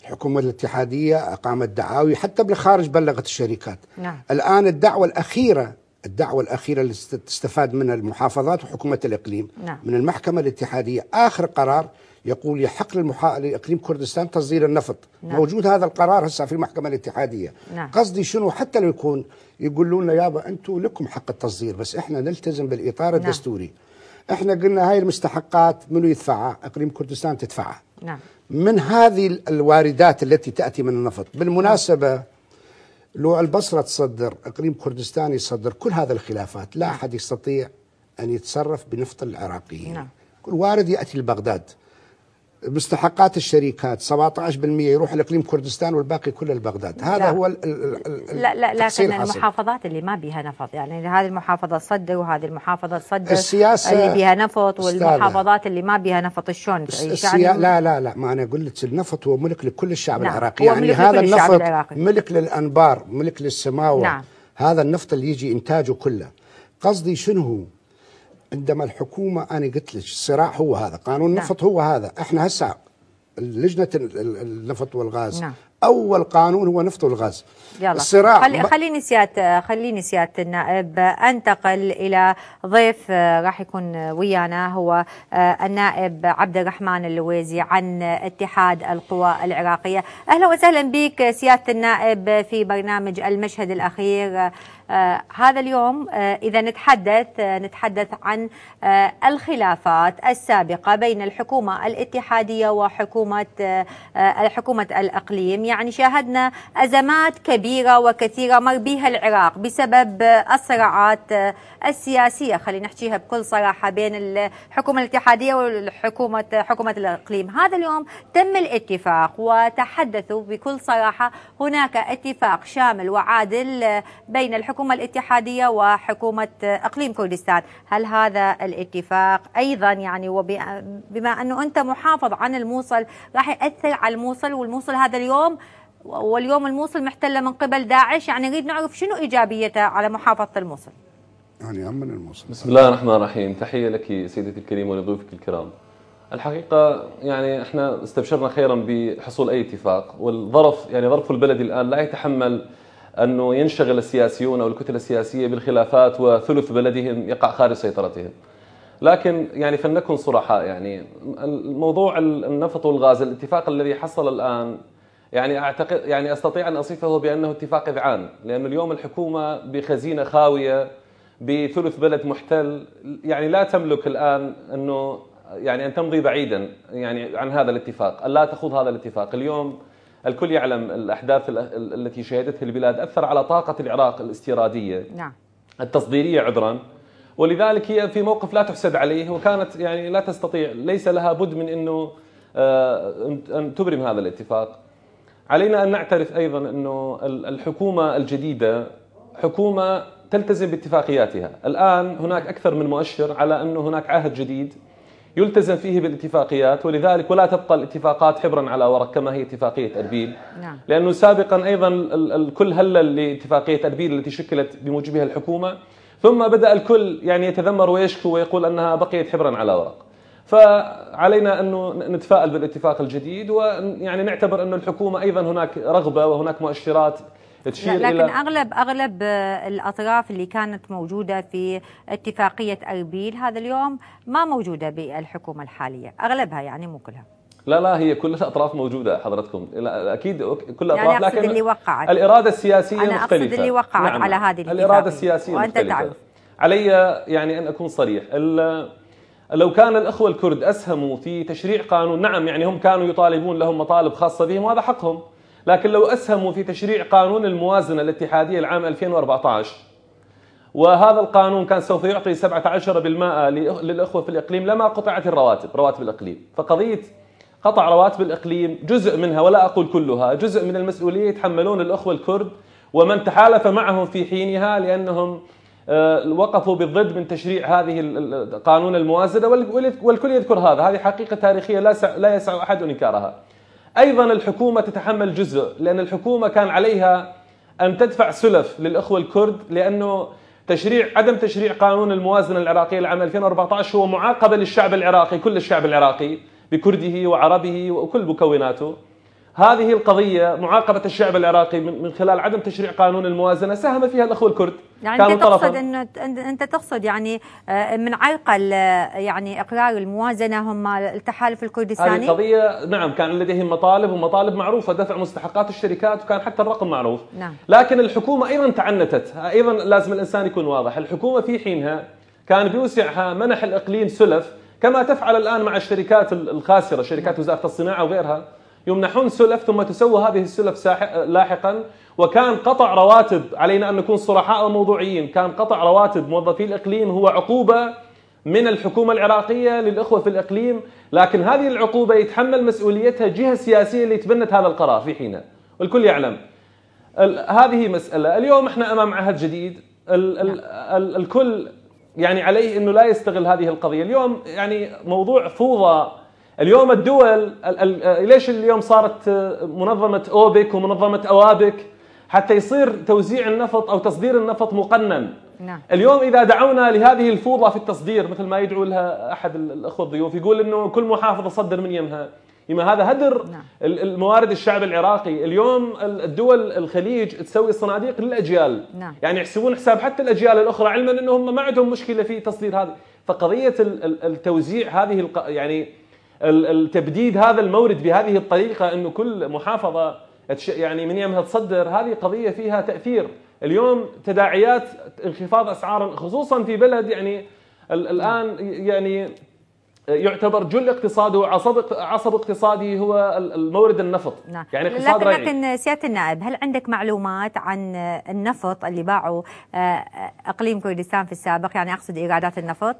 الحكومة الاتحادية أقامت دعاوي حتى بالخارج بلغت الشركات نعم. الآن الدعوة الأخيرة الدعوة الأخيرة اللي تستفاد منها المحافظات وحكومة الإقليم نعم. من المحكمة الاتحادية آخر قرار يقول يحق للمحا... لإقليم كردستان تصدير النفط نعم. موجود هذا القرار هسه في المحكمة الاتحادية نعم. قصدي شنو حتى لو يكون يقولون يابا أنتم لكم حق التصدير بس إحنا نلتزم بالإطار نعم. الدستوري احنا قلنا هاي المستحقات منو يدفعها؟ اقليم كردستان تدفعها. نعم. من هذه الواردات التي تاتي من النفط، بالمناسبه لو البصره تصدر، اقليم كردستان يصدر، كل هذه الخلافات لا احد يستطيع ان يتصرف بنفط العراقيين. نعم. كل وارد ياتي لبغداد. مستحقات الشركات 17% يروح لاقليم كردستان والباقي كله لبغداد هذا لا. هو ال ال ال لا لا لكن حصل. المحافظات اللي ما بيها نفط يعني هذه المحافظه تصدر وهذه المحافظه تصدر السياسه اللي بيها نفط والمحافظات اللي ما بيها نفط شلون يعني السيا... لا لا لا ما انا قلت النفط هو ملك لكل الشعب نعم. العراقي يعني هذا النفط العراقي. ملك للانبار ملك للسماوه نعم. هذا النفط اللي يجي انتاجه كله قصدي شنو هو عندما الحكومه انا قلت لك الصراع هو هذا قانون نعم. النفط نعم. هو هذا احنا هسه لجنه النفط والغاز نعم. اول قانون هو نفط والغاز يلا. الصراع خلي خليني سياده خليني سياده النائب انتقل الى ضيف آه، راح يكون ويانا هو آه، النائب عبد الرحمن اللويزي عن اتحاد القوى العراقيه اهلا وسهلا بك سياده النائب في برنامج المشهد الاخير آه، هذا اليوم آه، إذا نتحدث آه، نتحدث عن الخلافات السابقة بين الحكومة الاتحادية وحكومة حكومة الأقليم يعني شاهدنا أزمات كبيرة وكثيرة مر بها العراق بسبب الصراعات السياسية خلينا نحكيها بكل صراحة بين الحكومة الاتحادية والحكومة حكومة الأقليم هذا اليوم تم الاتفاق وتحدثوا بكل صراحة هناك اتفاق شامل وعادل بين الحكومة الحكومة الاتحادية وحكومة إقليم كردستان هل هذا الاتفاق أيضا يعني وبما أنه أنت محافظ عن الموصل راح يأثر على الموصل والموصل هذا اليوم واليوم الموصل محتلة من قبل داعش يعني نريد نعرف شنو إيجابيته على محافظة الموصل يعني أمن الموصل بسم الله الرحمن الرحيم تحية لك سيدتي الكريمة ولضيوفك الكرام الحقيقة يعني احنا استبشرنا خيرا بحصول اي اتفاق والظرف يعني ظرف البلد الان لا يتحمل انه ينشغل السياسيون او الكتله السياسيه بالخلافات وثلث بلدهم يقع خارج سيطرتهم. لكن يعني فلنكن صرحاء يعني الموضوع النفط والغاز الاتفاق الذي حصل الان يعني اعتقد يعني استطيع ان اصفه بانه اتفاق اذعان لانه اليوم الحكومه بخزينه خاويه بثلث بلد محتل يعني لا تملك الان انه يعني ان تمضي بعيدا يعني عن هذا الاتفاق، الا تخوض هذا الاتفاق، اليوم الكل يعلم الأحداث التي شهدتها البلاد أثر على طاقة العراق الاستيرادية نعم. التصديرية عذرا ولذلك هي في موقف لا تحسد عليه وكانت يعني لا تستطيع ليس لها بد من أنه آه، أن تبرم هذا الاتفاق علينا أن نعترف أيضا أنه الحكومة الجديدة حكومة تلتزم باتفاقياتها الآن هناك أكثر من مؤشر على أنه هناك عهد جديد يلتزم فيه بالاتفاقيات ولذلك ولا تبقى الاتفاقات حبرا على ورق كما هي اتفاقية أربيل نعم. لأنه سابقا أيضا الكل هلل لاتفاقية أربيل التي شكلت بموجبها الحكومة ثم بدأ الكل يعني يتذمر ويشكو ويقول أنها بقيت حبرا على ورق فعلينا أنه نتفائل بالاتفاق الجديد ويعني نعتبر أن الحكومة أيضا هناك رغبة وهناك مؤشرات تشير لكن إلى اغلب اغلب آه، الاطراف اللي كانت موجوده في اتفاقيه اربيل هذا اليوم ما موجوده بالحكومه الحاليه، اغلبها يعني مو كلها. لا لا هي كل الاطراف موجوده حضرتكم لا اكيد كل الاطراف يعني أقصد لكن اللي وقعت الاراده السياسيه أنا مختلفه اقصد اللي وقعت نعم. على هذه الاتفاقيه الاراده السياسيه وانت مختلفة. تعرف علي يعني ان اكون صريح لو كان الاخوه الكرد اسهموا في تشريع قانون نعم يعني هم كانوا يطالبون لهم مطالب خاصه بهم وهذا حقهم لكن لو أسهموا في تشريع قانون الموازنة الاتحادية العام 2014 وهذا القانون كان سوف يعطي 17% للأخوة في الإقليم لما قطعت الرواتب رواتب الإقليم فقضية قطع رواتب الإقليم جزء منها ولا أقول كلها جزء من المسؤولية يتحملون الأخوة الكرد ومن تحالف معهم في حينها لأنهم آه، وقفوا بالضد من تشريع هذه قانون الموازنه والكل يذكر هذا، هذه حقيقه تاريخيه لا لا يسع احد انكارها. ايضا الحكومه تتحمل جزء لان الحكومه كان عليها ان تدفع سلف للاخوه الكرد لانه تشريع عدم تشريع قانون الموازنه العراقيه لعام 2014 هو معاقبه للشعب العراقي كل الشعب العراقي بكرده وعربه وكل مكوناته هذه القضية معاقبة الشعب العراقي من خلال عدم تشريع قانون الموازنة ساهم فيها الأخوة الكرد يعني أنت تقصد أنه أنت تقصد يعني آه، من عرقل آه، يعني إقرار الموازنة هم التحالف الكردستاني هذه القضية نعم كان لديهم مطالب ومطالب معروفة دفع مستحقات الشركات وكان حتى الرقم معروف نعم. لكن الحكومة أيضا تعنتت أيضا لازم الإنسان يكون واضح الحكومة في حينها كان بوسعها منح الإقليم سلف كما تفعل الآن مع الشركات الخاسرة شركات وزارة الصناعة وغيرها يمنحون سلف ثم تسوى هذه السلف لاحقا وكان قطع رواتب علينا أن نكون صرحاء وموضوعيين كان قطع رواتب موظفي الإقليم هو عقوبة من الحكومة العراقية للإخوة في الإقليم لكن هذه العقوبة يتحمل مسؤوليتها جهة سياسية اللي تبنت هذا القرار في حينه والكل يعلم هذه مسألة اليوم احنا أمام عهد جديد ال ال نعم. ال الكل يعني عليه أنه لا يستغل هذه القضية اليوم يعني موضوع فوضى اليوم الدول آه، ليش اليوم صارت آه، منظمه اوبك ومنظمه اوابك حتى يصير توزيع النفط او تصدير النفط مقنن نعم. اليوم اذا دعونا لهذه الفوضى في التصدير مثل ما يدعو لها احد الاخوه الضيوف يقول انه كل محافظه صدر من يمها يما هذا هدر نعم. الموارد الشعب العراقي اليوم الدول الخليج تسوي صناديق للاجيال نعم. يعني يحسبون حساب حتى الاجيال الاخرى علما انهم ما عندهم مشكله في تصدير هذا فقضيه التوزيع هذه يعني التبديد هذا المورد بهذه الطريقه انه كل محافظه يعني من يمها تصدر هذه قضيه فيها تاثير اليوم تداعيات انخفاض اسعار خصوصا في بلد يعني الان يعني يعتبر جل اقتصاده وعصب عصب اقتصادي هو المورد النفط نعم. يعني اقتصاد لكن, لكن سياده النائب هل عندك معلومات عن النفط اللي باعوا آه، اقليم كردستان في السابق يعني اقصد ايرادات النفط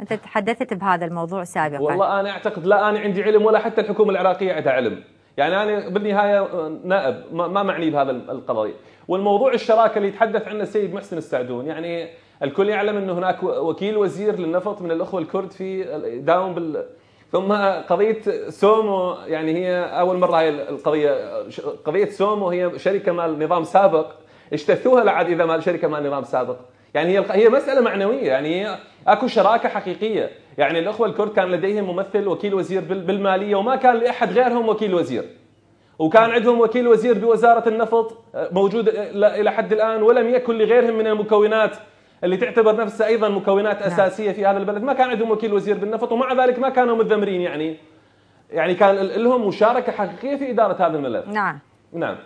أنت تحدثت بهذا الموضوع سابقا والله أنا أعتقد لا أنا عندي علم ولا حتى الحكومة العراقية عندها علم يعني أنا بالنهاية آه، نائب ما معني بهذا القضايا والموضوع الشراكة اللي يتحدث عنه السيد محسن السعدون يعني الكل يعلم أن هناك وكيل وزير للنفط من الأخوة الكرد في داوم بال ثم قضية سومو يعني هي أول مرة هاي القضية قضية سومو هي شركة مال نظام سابق اجتثوها لعد إذا مال شركة مال نظام سابق يعني هي مساله معنويه يعني اكو شراكه حقيقيه يعني الاخوه الكرد كان لديهم ممثل وكيل وزير بالماليه وما كان لاحد غيرهم وكيل وزير وكان عندهم وكيل وزير بوزاره النفط آه، موجود آه، الى حد الان ولم يكن لغيرهم من المكونات اللي تعتبر نفسها ايضا مكونات نعم. اساسيه في هذا البلد ما كان عندهم وكيل وزير بالنفط ومع ذلك ما كانوا متذمرين يعني يعني كان لهم مشاركه حقيقيه في اداره هذا الملف نعم نعم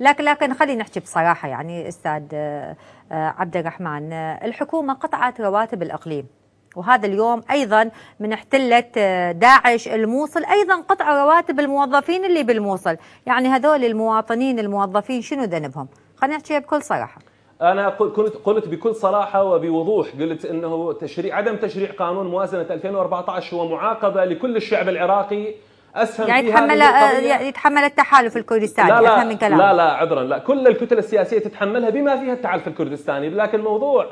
لكن لكن خلينا نحكي بصراحه يعني استاذ آه، آه، عبد الرحمن آه، الحكومه قطعت رواتب الاقليم وهذا اليوم ايضا من احتلت داعش الموصل ايضا قطع رواتب الموظفين اللي بالموصل، يعني هذول المواطنين الموظفين شنو ذنبهم؟ خلينا نحكيها بكل صراحه. انا قلت قلت بكل صراحه وبوضوح قلت انه تشريع عدم تشريع قانون موازنه 2014 هو معاقبه لكل الشعب العراقي اسهم يعني يتحمل آه، يتحمل التحالف الكردستاني لا لا من كلامك. لا لا عذرا لا كل الكتل السياسيه تتحملها بما فيها التحالف الكردستاني لكن موضوع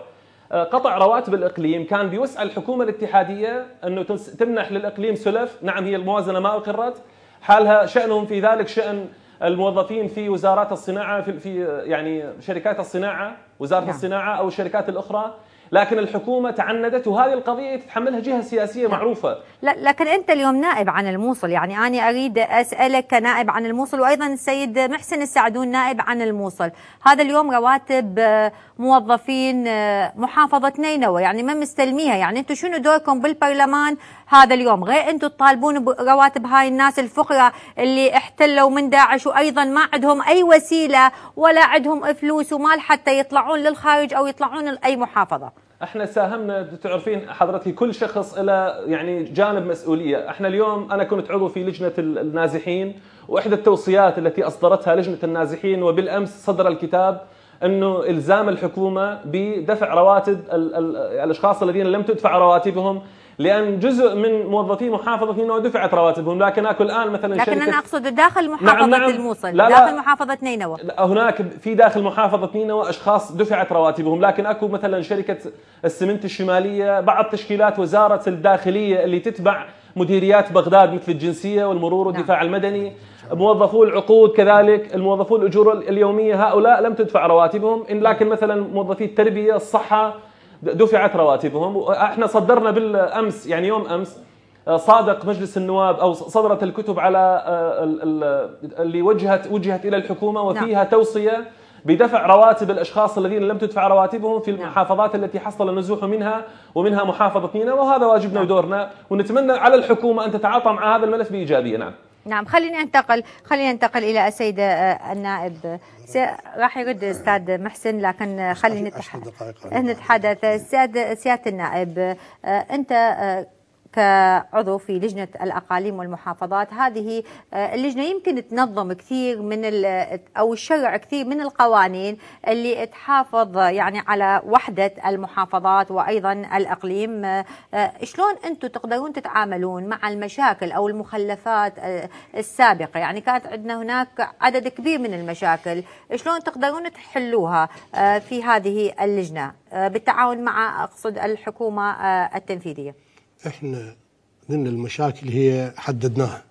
آه، قطع رواتب الاقليم كان بوسع الحكومه الاتحاديه انه تمنح للاقليم سلف، نعم هي الموازنه ما اقرت، حالها شانهم في ذلك شان الموظفين في وزارات الصناعه في, في يعني شركات الصناعه، وزاره نعم. الصناعه او الشركات الاخرى لكن الحكومه تعندت وهذه القضيه تتحملها جهه سياسيه معروفه لا لكن انت اليوم نائب عن الموصل يعني انا اريد اسالك كنائب عن الموصل وايضا السيد محسن السعدون نائب عن الموصل هذا اليوم رواتب آه، موظفين آه، محافظه نينوى يعني ما مستلميها يعني انتم شنو دوركم بالبرلمان هذا اليوم غير انتم تطالبون برواتب هاي الناس الفقراء اللي احتلوا من داعش وايضا ما عندهم اي وسيله ولا عندهم فلوس ومال حتى يطلعون للخارج او يطلعون لاي محافظه احنا ساهمنا تعرفين حضرتك كل شخص الى يعني جانب مسؤوليه، احنا اليوم انا كنت عضو في لجنه النازحين واحدى التوصيات التي اصدرتها لجنه النازحين وبالامس صدر الكتاب انه الزام الحكومه بدفع رواتب الاشخاص الذين لم تدفع رواتبهم لان جزء من موظفي محافظه نينوى دفعت رواتبهم لكن اكو الان مثلا لكن انا اقصد داخل نعم، محافظه نعم نعم الموصل لا داخل لا محافظه نينوى هناك في داخل محافظه نينوى اشخاص دفعت رواتبهم لكن اكو مثلا شركه السمنت الشماليه بعض تشكيلات وزاره الداخليه اللي تتبع مديريات بغداد مثل الجنسيه والمرور نعم. والدفاع نعم. المدني موظفو العقود كذلك الموظفو الاجور اليوميه هؤلاء لم تدفع رواتبهم إن لكن مثلا موظفي التربيه الصحه دفعت رواتبهم احنا صدرنا بالامس يعني يوم امس صادق مجلس النواب او صدرت الكتب على آه، اللي وجهت وجهت الى الحكومه نعم. وفيها توصيه بدفع رواتب الاشخاص الذين لم تدفع رواتبهم في نعم. المحافظات التي حصل النزوح منها ومنها محافظه نينا وهذا واجبنا ودورنا ونتمنى على الحكومه ان تتعاطى مع هذا الملف بايجابيه نعم. نعم خليني انتقل خليني انتقل الى السيده آه، النائب راح يرد استاذ محسن لكن خليني نتحدث سياده النائب آه، انت آه، كعضو في لجنة الأقاليم والمحافظات هذه آه، اللجنة يمكن تنظم كثير من أو تشرع كثير من القوانين اللي تحافظ يعني على وحدة المحافظات وأيضا الأقليم آه، آه، شلون أنتم تقدرون تتعاملون مع المشاكل أو المخلفات السابقة يعني كانت عندنا هناك عدد كبير من المشاكل شلون تقدرون تحلوها في هذه اللجنة بالتعاون مع أقصد الحكومة التنفيذية احنا ضمن المشاكل هي حددناها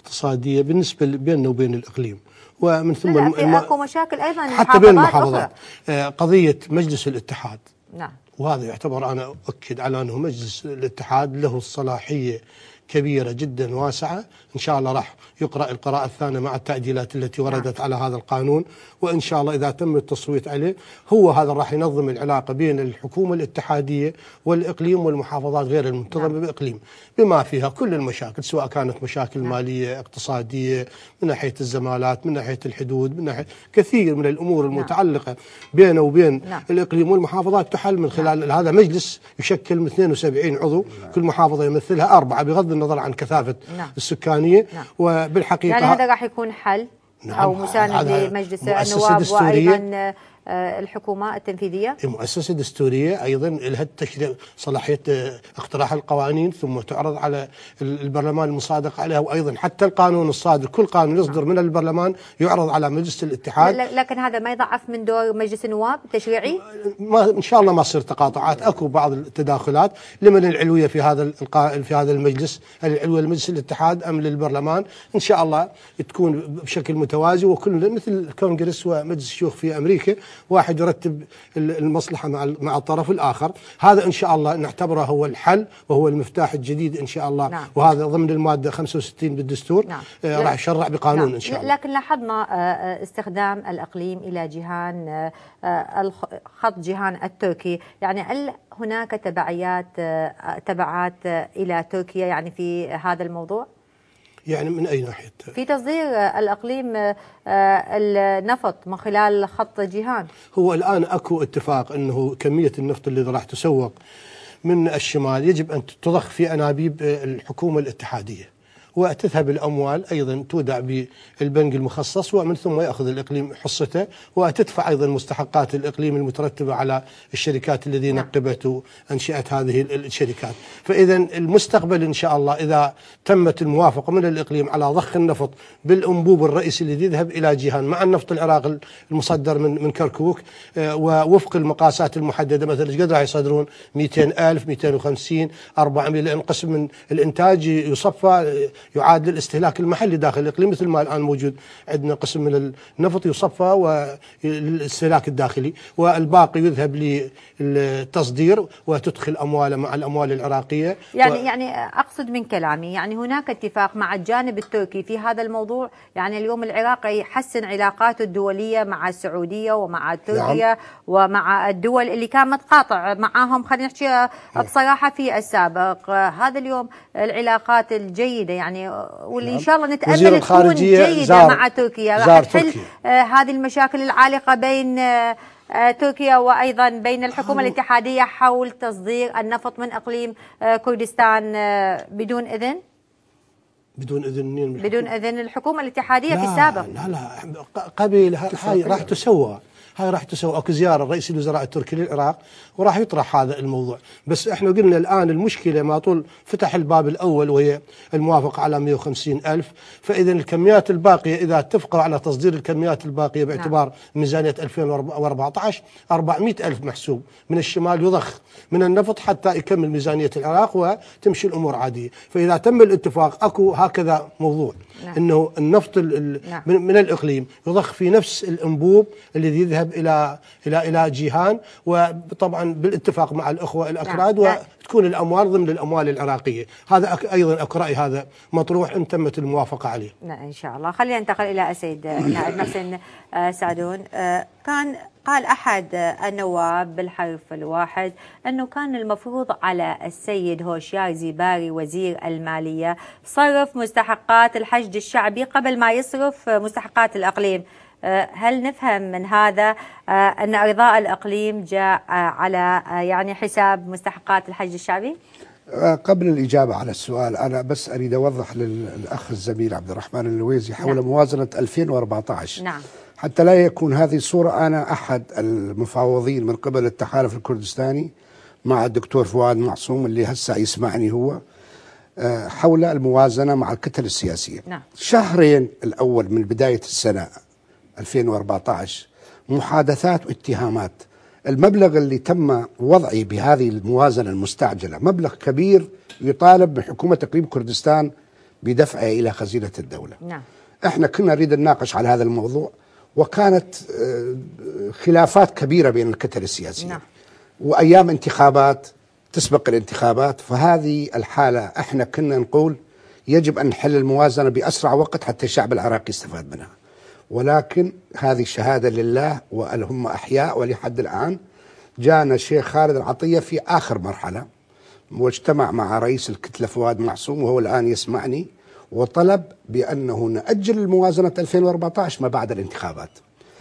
اقتصاديه بالنسبه بيننا وبين الاقليم ومن ثم لا في اكو مشاكل ايضا حتى بين المحافظات أخرى. آه، قضيه مجلس الاتحاد نعم وهذا يعتبر انا اؤكد على انه مجلس الاتحاد له الصلاحيه كبيرة جدا واسعة إن شاء الله راح يقرأ القراءة الثانية مع التعديلات التي وردت نعم. على هذا القانون وإن شاء الله إذا تم التصويت عليه هو هذا راح ينظم العلاقة بين الحكومة الاتحادية والإقليم والمحافظات غير المنتظمة نعم. بالإقليم بما فيها كل المشاكل سواء كانت مشاكل نعم. مالية اقتصادية من ناحية الزمالات من ناحية الحدود من ناحية كثير من الأمور نعم. المتعلقة نعم. بينه وبين نعم. الإقليم والمحافظات تحل من خلال نعم. هذا مجلس يشكل من 72 عضو نعم. كل محافظة يمثلها أربعة بغض النظر عن كثافة نعم. السكانية نعم. وبالحقيقة يعني هذا راح يكون حل نعم او مساند لمجلس النواب وايضا آه، الحكومه التنفيذيه؟ المؤسسه الدستوريه ايضا لها التشريع صلاحيه آه، اقتراح القوانين ثم تعرض على البرلمان المصادق عليها وايضا حتى القانون الصادر كل قانون يصدر من البرلمان يعرض على مجلس الاتحاد لكن هذا ما يضعف من دور مجلس النواب التشريعي؟ ما ان شاء الله ما تصير تقاطعات اكو بعض التداخلات لمن العلويه في هذا في هذا المجلس هل العلويه لمجلس الاتحاد ام للبرلمان ان شاء الله تكون بشكل متوازي وكل مثل الكونغرس ومجلس الشيوخ في امريكا واحد يرتب المصلحة مع مع الطرف الآخر هذا إن شاء الله نعتبره هو الحل وهو المفتاح الجديد إن شاء الله نعم. وهذا ضمن المادة 65 بالدستور نعم. آه راح يشرع بقانون نعم. إن شاء الله لكن لاحظنا آه، آه، استخدام الإقليم إلى جهان آه، خط جهان التركي يعني هل هناك تبعيات تبعات إلى تركيا يعني في هذا الموضوع؟ يعني من أي ناحية؟ في تصدير الأقليم آه، النفط من خلال خط جيهان هو الآن أكو اتفاق أنه كمية النفط اللي راح تسوق من الشمال يجب أن تضخ في أنابيب الحكومة الاتحادية وتذهب الأموال أيضا تودع بالبنك المخصص ومن ثم يأخذ الإقليم حصته وتدفع أيضا مستحقات الإقليم المترتبة على الشركات الذي نقبت نعم. وأنشأت هذه الشركات فإذا المستقبل إن شاء الله إذا تمت الموافقة من الإقليم على ضخ النفط بالأنبوب الرئيسي الذي يذهب إلى جيهان مع النفط العراقي المصدر من من كركوك آه، ووفق المقاسات المحددة مثلا قد راح يصدرون 200 ألف 250 400 لأن قسم من الإنتاج يصفى آه، يعاد للاستهلاك المحلي داخل الاقليم مثل ما الان موجود عندنا قسم من النفط يصفى للاستهلاك الداخلي والباقي يذهب للتصدير وتدخل امواله مع الاموال العراقيه يعني و... يعني اقصد من كلامي يعني هناك اتفاق مع الجانب التركي في هذا الموضوع يعني اليوم العراق يحسن علاقاته الدوليه مع السعوديه ومع تركيا نعم. ومع الدول اللي كان متقاطع معاهم خلينا نحكي نعم. بصراحه في السابق هذا اليوم العلاقات الجيده يعني يعني واللي نعم. ان شاء الله نتامل تكون جيده زار مع تركيا راح تحل آه، هذه المشاكل العالقه بين آه، تركيا وايضا بين الحكومه نعم. الاتحاديه حول تصدير النفط من اقليم آه، كردستان بدون اذن بدون اذن بدون اذن الحكومه الاتحاديه في السابق لا لا قبل هاي راح تسوى هاي راح تسوي اكو زياره رئيس الوزراء التركي للعراق وراح يطرح هذا الموضوع بس احنا قلنا الان المشكله ما طول فتح الباب الاول وهي الموافقه على 150 الف فاذا الكميات الباقيه اذا اتفقوا على تصدير الكميات الباقيه باعتبار نعم. ميزانيه 2014 400 الف محسوب من الشمال يضخ من النفط حتى يكمل ميزانيه العراق وتمشي الامور عاديه فاذا تم الاتفاق اكو هكذا موضوع نعم. انه النفط نعم. من الاقليم يضخ في نفس الانبوب الذي يذهب يذهب الى الى الى جيهان وطبعا بالاتفاق مع الاخوه الاكراد نعم. وتكون الاموال ضمن الاموال العراقيه، هذا ايضا اقرأي هذا مطروح ان تمت الموافقه عليه. نعم ان شاء الله، خلينا ننتقل الى السيد نائب محسن آه، سعدون، آه، كان قال أحد آه، النواب بالحرف الواحد أنه كان المفروض على السيد هوشيار زيباري وزير المالية صرف مستحقات الحشد الشعبي قبل ما يصرف مستحقات الأقليم آه، هل نفهم من هذا آه، أن إرضاء الإقليم جاء آه، على يعني حساب مستحقات الحج الشعبي؟ قبل الإجابة على السؤال أنا بس أريد أوضح للأخ الزميل عبد الرحمن اللويزي حول نعم. موازنة 2014 نعم حتى لا يكون هذه الصورة أنا أحد المفاوضين من قبل التحالف الكردستاني مع الدكتور فؤاد معصوم اللي هسه يسمعني هو حول الموازنة مع الكتل السياسية نعم. شهرين الأول من بداية السنة 2014 محادثات واتهامات المبلغ اللي تم وضعه بهذه الموازنة المستعجلة مبلغ كبير يطالب بحكومة تقريب كردستان بدفعه إلى خزينة الدولة نعم. احنا كنا نريد نناقش على هذا الموضوع وكانت آه، خلافات كبيرة بين الكتل السياسية نعم. وأيام انتخابات تسبق الانتخابات فهذه الحالة احنا كنا نقول يجب أن نحل الموازنة بأسرع وقت حتى الشعب العراقي يستفاد منها ولكن هذه شهادة لله وهم أحياء ولحد الآن جانا الشيخ خالد العطية في آخر مرحلة واجتمع مع رئيس الكتلة فؤاد معصوم وهو الآن يسمعني وطلب بأنه نأجل الموازنة 2014 ما بعد الانتخابات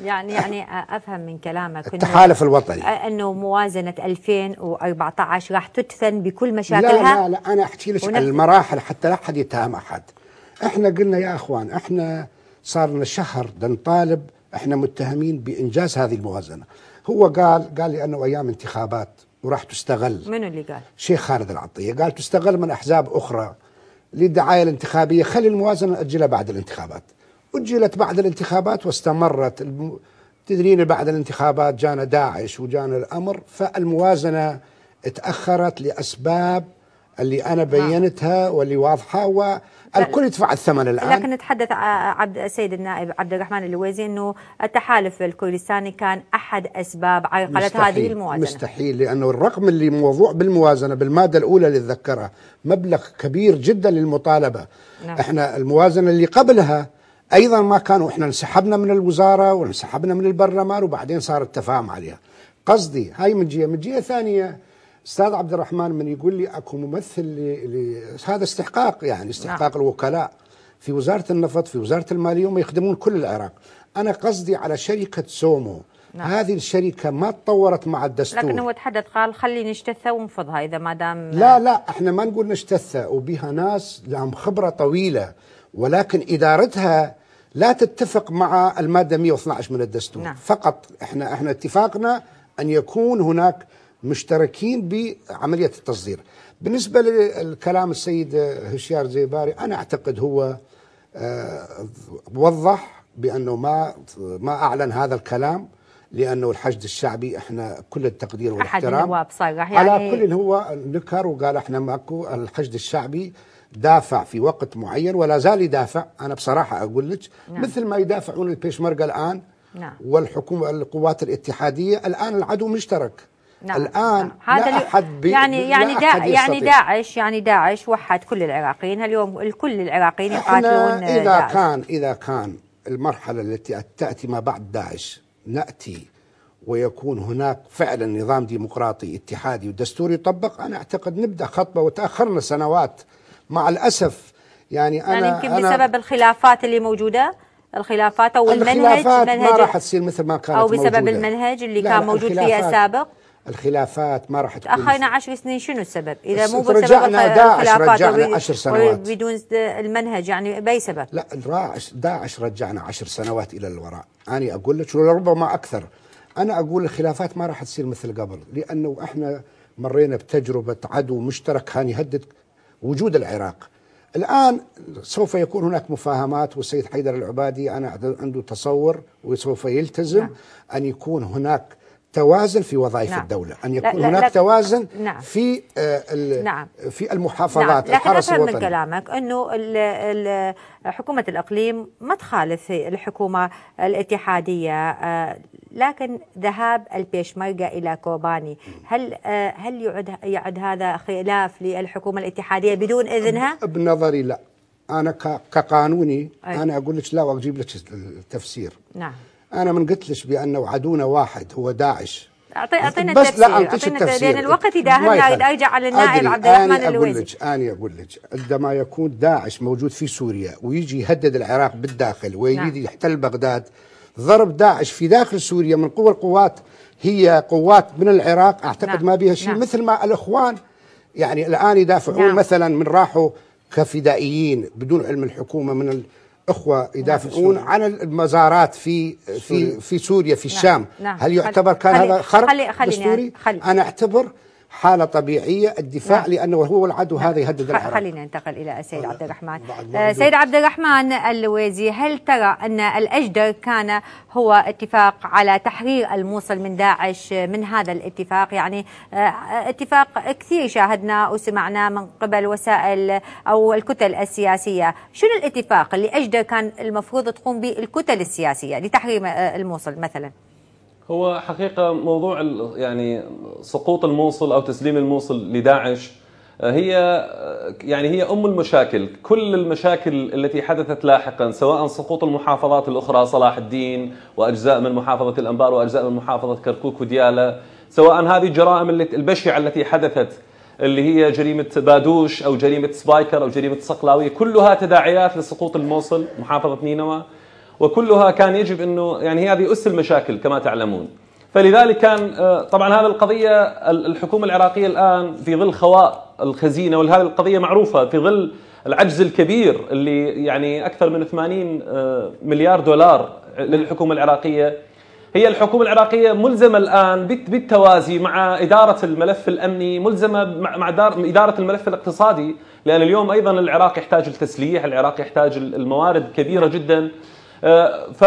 يعني يعني افهم من كلامك التحالف الوطني انه موازنه 2014 راح تدفن بكل مشاكلها لا لا, لا انا احكي لك المراحل حتى لا احد يتهم احد احنا قلنا يا اخوان احنا صار لنا شهر نطالب احنا متهمين بانجاز هذه الموازنه هو قال قال لي انه ايام انتخابات وراح تستغل منو اللي قال؟ شيخ خالد العطيه قال تستغل من احزاب اخرى للدعايه الانتخابيه خلي الموازنه ناجلها بعد الانتخابات اجلت بعد الانتخابات واستمرت الم... تدرين بعد الانتخابات جانا داعش وجانا الامر فالموازنه تاخرت لاسباب اللي انا نعم. بينتها واللي واضحه والكل يدفع الثمن الان لكن نتحدث عبد السيد النائب عبد الرحمن اللويزي انه التحالف الكردستاني كان احد اسباب عرقله هذه الموازنه مستحيل لانه الرقم اللي موضوع بالموازنه بالماده الاولى اللي تذكرها مبلغ كبير جدا للمطالبه نعم. احنا الموازنه اللي قبلها ايضا ما كانوا احنا انسحبنا من الوزاره وانسحبنا من البرلمان وبعدين صار التفاهم عليها قصدي هاي من جهه من جهه ثانيه استاذ عبد الرحمن من يقول لي اكو ممثل ل... هذا استحقاق يعني استحقاق نعم. الوكلاء في وزاره النفط في وزاره الماليه هم يخدمون كل العراق انا قصدي على شركه سومو نعم. هذه الشركه ما تطورت مع الدستور لكن هو تحدث قال خلي نجتثها ونفضها اذا ما دام لا لا احنا ما نقول نجتثها وبها ناس لهم خبره طويله ولكن ادارتها لا تتفق مع الماده 112 من الدستور نعم. فقط احنا احنا اتفاقنا ان يكون هناك مشتركين بعملية التصدير بالنسبة للكلام السيد هشيار زيباري أنا أعتقد هو آه، وضح بأنه ما ما أعلن هذا الكلام لانه الحشد الشعبي احنا كل التقدير والاحترام احد النواب يعني على كل هو نكر وقال احنا ماكو الحشد الشعبي دافع في وقت معين ولا زال يدافع انا بصراحه اقول لك نعم. مثل ما يدافعون البيشمركه الان نعم. والحكومه القوات الاتحاديه الان العدو مشترك نعم الان نعم. هذا لا أحد بي يعني يعني دا يعني داعش يعني داعش وحد كل العراقيين اليوم الكل العراقيين يقاتلون آه، اذا داعش. كان اذا كان المرحله التي تاتي ما بعد داعش ناتي ويكون هناك فعلا نظام ديمقراطي اتحادي ودستوري يطبق انا اعتقد نبدا خطبه وتاخرنا سنوات مع الاسف يعني, يعني انا يعني يمكن أنا بسبب الخلافات اللي موجوده الخلافات او المنهج الخلافات المنهج ما راح تصير مثل ما كانت او بسبب موجودة. المنهج اللي كان موجود فيها سابق الخلافات ما راح تكون تاخرنا 10 سنين شنو السبب؟ اذا مو بسبب رجعنا داعش رجعنا 10 سنوات بدون المنهج يعني باي سبب؟ لا داعش رجعنا 10 سنوات الى الوراء، انا اقول لك ولربما اكثر انا اقول الخلافات ما راح تصير مثل قبل لانه احنا مرينا بتجربه عدو مشترك كان يهدد وجود العراق. الآن سوف يكون هناك مفاهمات والسيد حيدر العبادي أنا عنده تصور وسوف يلتزم نعم. أن يكون هناك توازن في وظائف نعم. الدولة أن يكون لا لا هناك لا توازن نعم. في آه، نعم. في المحافظات نعم. الحرس الوطني من كلامك أنه حكومة الأقليم ما تخالف الحكومة الاتحادية آه، لكن ذهاب البيشمركة إلى كوباني هل آه، هل يعد يعد هذا خلاف للحكومة الاتحادية بدون إذنها؟ بنظري لا أنا كقانوني أي. أنا أقول لك لا وأجيب لك التفسير نعم انا من قلتلش بانه عدونا واحد هو داعش اعطي اعطينا بس التفسير. لا التفسير لان الوقت يداهمنا ارجع على النائب عبد الرحمن الويزي انا اقول لك عندما يكون داعش موجود في سوريا ويجي يهدد العراق بالداخل ويريد نعم. يحتل بغداد ضرب داعش في داخل سوريا من قوى القوات هي قوات من العراق اعتقد نعم. ما بها شيء نعم. مثل ما الاخوان يعني الان يدافعون نعم. مثلا من راحوا كفدائيين بدون علم الحكومه من ال... اخوه نعم، يدافعون عن المزارات في في في سوريا في نعم، الشام نعم. نعم. هل يعتبر كان هذا خرق خلي خليني دستوري؟ خلي. انا اعتبر حاله طبيعيه الدفاع نعم. لانه هو العدو نعم. هذا يهدد العراق خلينا ننتقل الى السيد طيب. عبد الرحمن آه، سيد عبد الرحمن الويزي هل ترى ان الاجدر كان هو اتفاق على تحرير الموصل من داعش من هذا الاتفاق يعني آه، اتفاق كثير شاهدناه وسمعناه من قبل وسائل او الكتل السياسيه شنو الاتفاق اللي اجدر كان المفروض تقوم به الكتل السياسيه لتحرير آه، الموصل مثلا هو حقيقة موضوع يعني سقوط الموصل أو تسليم الموصل لداعش آه، هي آه، يعني هي أم المشاكل كل المشاكل التي حدثت لاحقا سواء سقوط المحافظات الأخرى صلاح الدين وأجزاء من محافظة الأنبار وأجزاء من محافظة كركوك وديالة سواء هذه الجرائم البشعة التي حدثت اللي هي جريمة بادوش أو جريمة سبايكر أو جريمة صقلاوي كلها تداعيات لسقوط الموصل محافظة نينوى وكلها كان يجب أنه يعني هي هذه أس المشاكل كما تعلمون فلذلك كان آه، طبعا هذه القضية الحكومة العراقية الآن في ظل خواء الخزينة وهذه القضية معروفة في ظل العجز الكبير اللي يعني أكثر من 80 آه، مليار دولار للحكومة العراقية هي الحكومة العراقية ملزمة الآن بالتوازي مع إدارة الملف الأمني ملزمة مع إدارة الملف الاقتصادي لأن اليوم أيضا العراق يحتاج التسليح العراق يحتاج الموارد كبيرة جدا آه، ف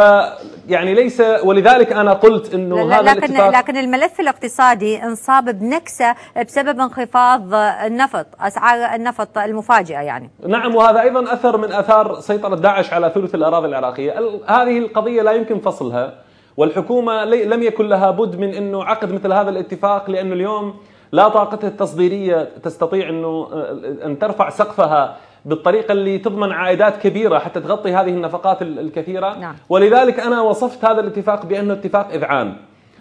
يعني ليس ولذلك انا قلت انه هذا لكن الاتفاق لكن الملف الاقتصادي انصاب بنكسه بسبب انخفاض النفط اسعار النفط المفاجئه يعني نعم وهذا ايضا اثر من اثار سيطره داعش على ثلث الاراضي العراقيه هذه القضيه لا يمكن فصلها والحكومه لم يكن لها بد من انه عقد مثل هذا الاتفاق لانه اليوم لا طاقتها التصديريه تستطيع انه آه، آه، ان ترفع سقفها بالطريقه اللي تضمن عائدات كبيره حتى تغطي هذه النفقات الكثيره نعم. ولذلك انا وصفت هذا الاتفاق بانه اتفاق اذعان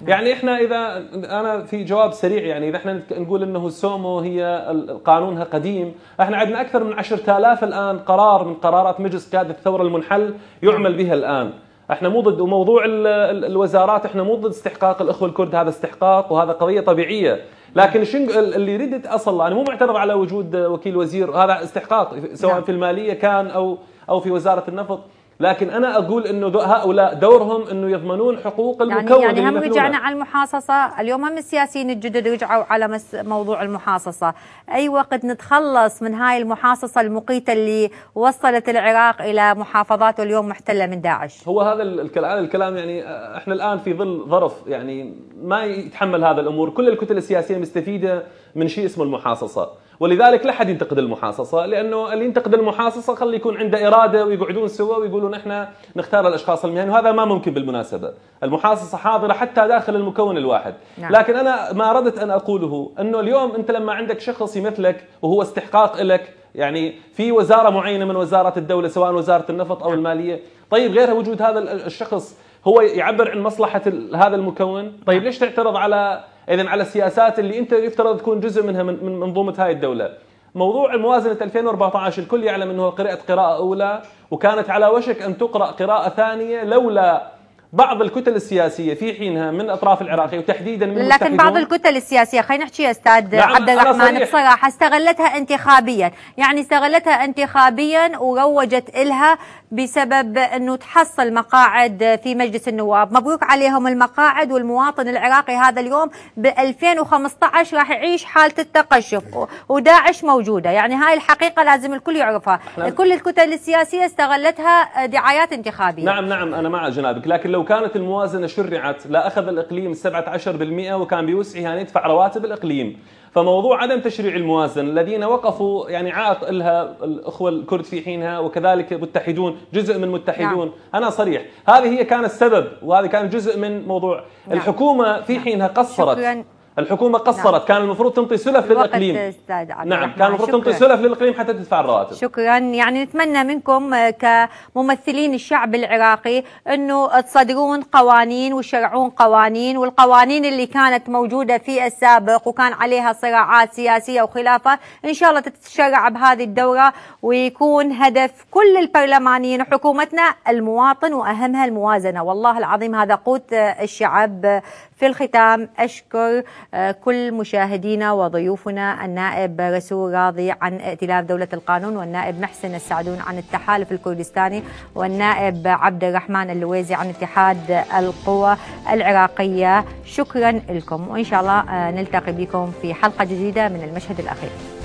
يعني احنا اذا انا في جواب سريع يعني اذا احنا نقول انه السومو هي قانونها قديم، احنا عندنا اكثر من 10000 الان قرار من قرارات مجلس قياده الثوره المنحل يعمل بها الان. احنا مو ضد وموضوع الوزارات احنا مو ضد استحقاق الاخوه الكرد هذا استحقاق وهذا قضيه طبيعيه، لكن شنج اللي يريد اصلا انا مو معترض على وجود وكيل وزير هذا استحقاق سواء نعم. في الماليه كان او او في وزاره النفط لكن انا اقول انه هؤلاء دورهم انه يضمنون حقوق يعني- المكون يعني, يعني هم رجعنا على المحاصصه اليوم هم السياسيين الجدد رجعوا على موضوع المحاصصه اي وقت نتخلص من هاي المحاصصه المقيته اللي وصلت العراق الى محافظات اليوم محتله من داعش هو هذا الكلام الكلام يعني آه، احنا الان في ظل ظرف يعني ما يتحمل هذا الامور كل الكتل السياسيه مستفيده من شيء اسمه المحاصصه ولذلك لا حد ينتقد المحاصصه لانه اللي ينتقد المحاصصه خلي يكون عنده اراده ويقعدون سوا ويقولون احنا نختار الاشخاص المهنيين وهذا ما ممكن بالمناسبه المحاصصه حاضره حتى داخل المكون الواحد نعم. لكن انا ما اردت ان اقوله انه اليوم انت لما عندك شخص يمثلك وهو استحقاق لك يعني في وزاره معينه من وزارات الدوله سواء وزاره النفط او الماليه طيب غير وجود هذا الشخص هو يعبر عن مصلحه هذا المكون طيب نعم. ليش تعترض على اذا على السياسات اللي انت يفترض تكون جزء منها من, من منظومه هاي الدوله موضوع الموازنة 2014 الكل يعلم أنه قرأت قراءة أولى وكانت على وشك أن تقرأ قراءة ثانية لولا بعض الكتل السياسيه في حينها من الاطراف العراقيه وتحديدا من لكن بعض الكتل السياسيه خلينا نحكي يا استاذ نعم، عبد الرحمن بصراحه استغلتها انتخابيا يعني استغلتها انتخابيا وروجت الها بسبب انه تحصل مقاعد في مجلس النواب مبروك عليهم المقاعد والمواطن العراقي هذا اليوم ب 2015 راح يعيش حاله التقشف وداعش موجوده يعني هاي الحقيقه لازم الكل يعرفها نعم. كل الكتل السياسيه استغلتها دعايات انتخابيه نعم نعم انا مع جنابك لكن لو لو كانت الموازنة شرعت لأخذ الإقليم 17% وكان بوسعها أن يدفع رواتب الإقليم فموضوع عدم تشريع الموازنة الذين وقفوا يعني عائق لها الأخوة الكرد في حينها وكذلك متحدون جزء من متحدون نعم. أنا صريح هذه هي كان السبب وهذا كان جزء من موضوع نعم. الحكومة في نعم. حينها قصرت شكرا. الحكومه قصرت نعم. كان المفروض تنطي سلف للاقليم استاذ عبد نعم كان المفروض تنطي سلف للاقليم حتى تدفع الرواتب شكرا يعني نتمنى منكم آه، كممثلين الشعب العراقي انه تصدرون قوانين وتشرعون قوانين والقوانين اللي كانت موجوده في السابق وكان عليها صراعات سياسيه وخلافه ان شاء الله تتشرع بهذه الدوره ويكون هدف كل البرلمانيين وحكومتنا المواطن واهمها الموازنه والله العظيم هذا قوت آه، الشعب في الختام أشكر آه، كل مشاهدينا وضيوفنا النائب رسول راضي عن ائتلاف دولة القانون والنائب محسن السعدون عن التحالف الكردستاني والنائب عبد الرحمن اللويزي عن اتحاد القوى العراقية شكرا لكم وإن شاء الله آه، نلتقي بكم في حلقة جديدة من المشهد الأخير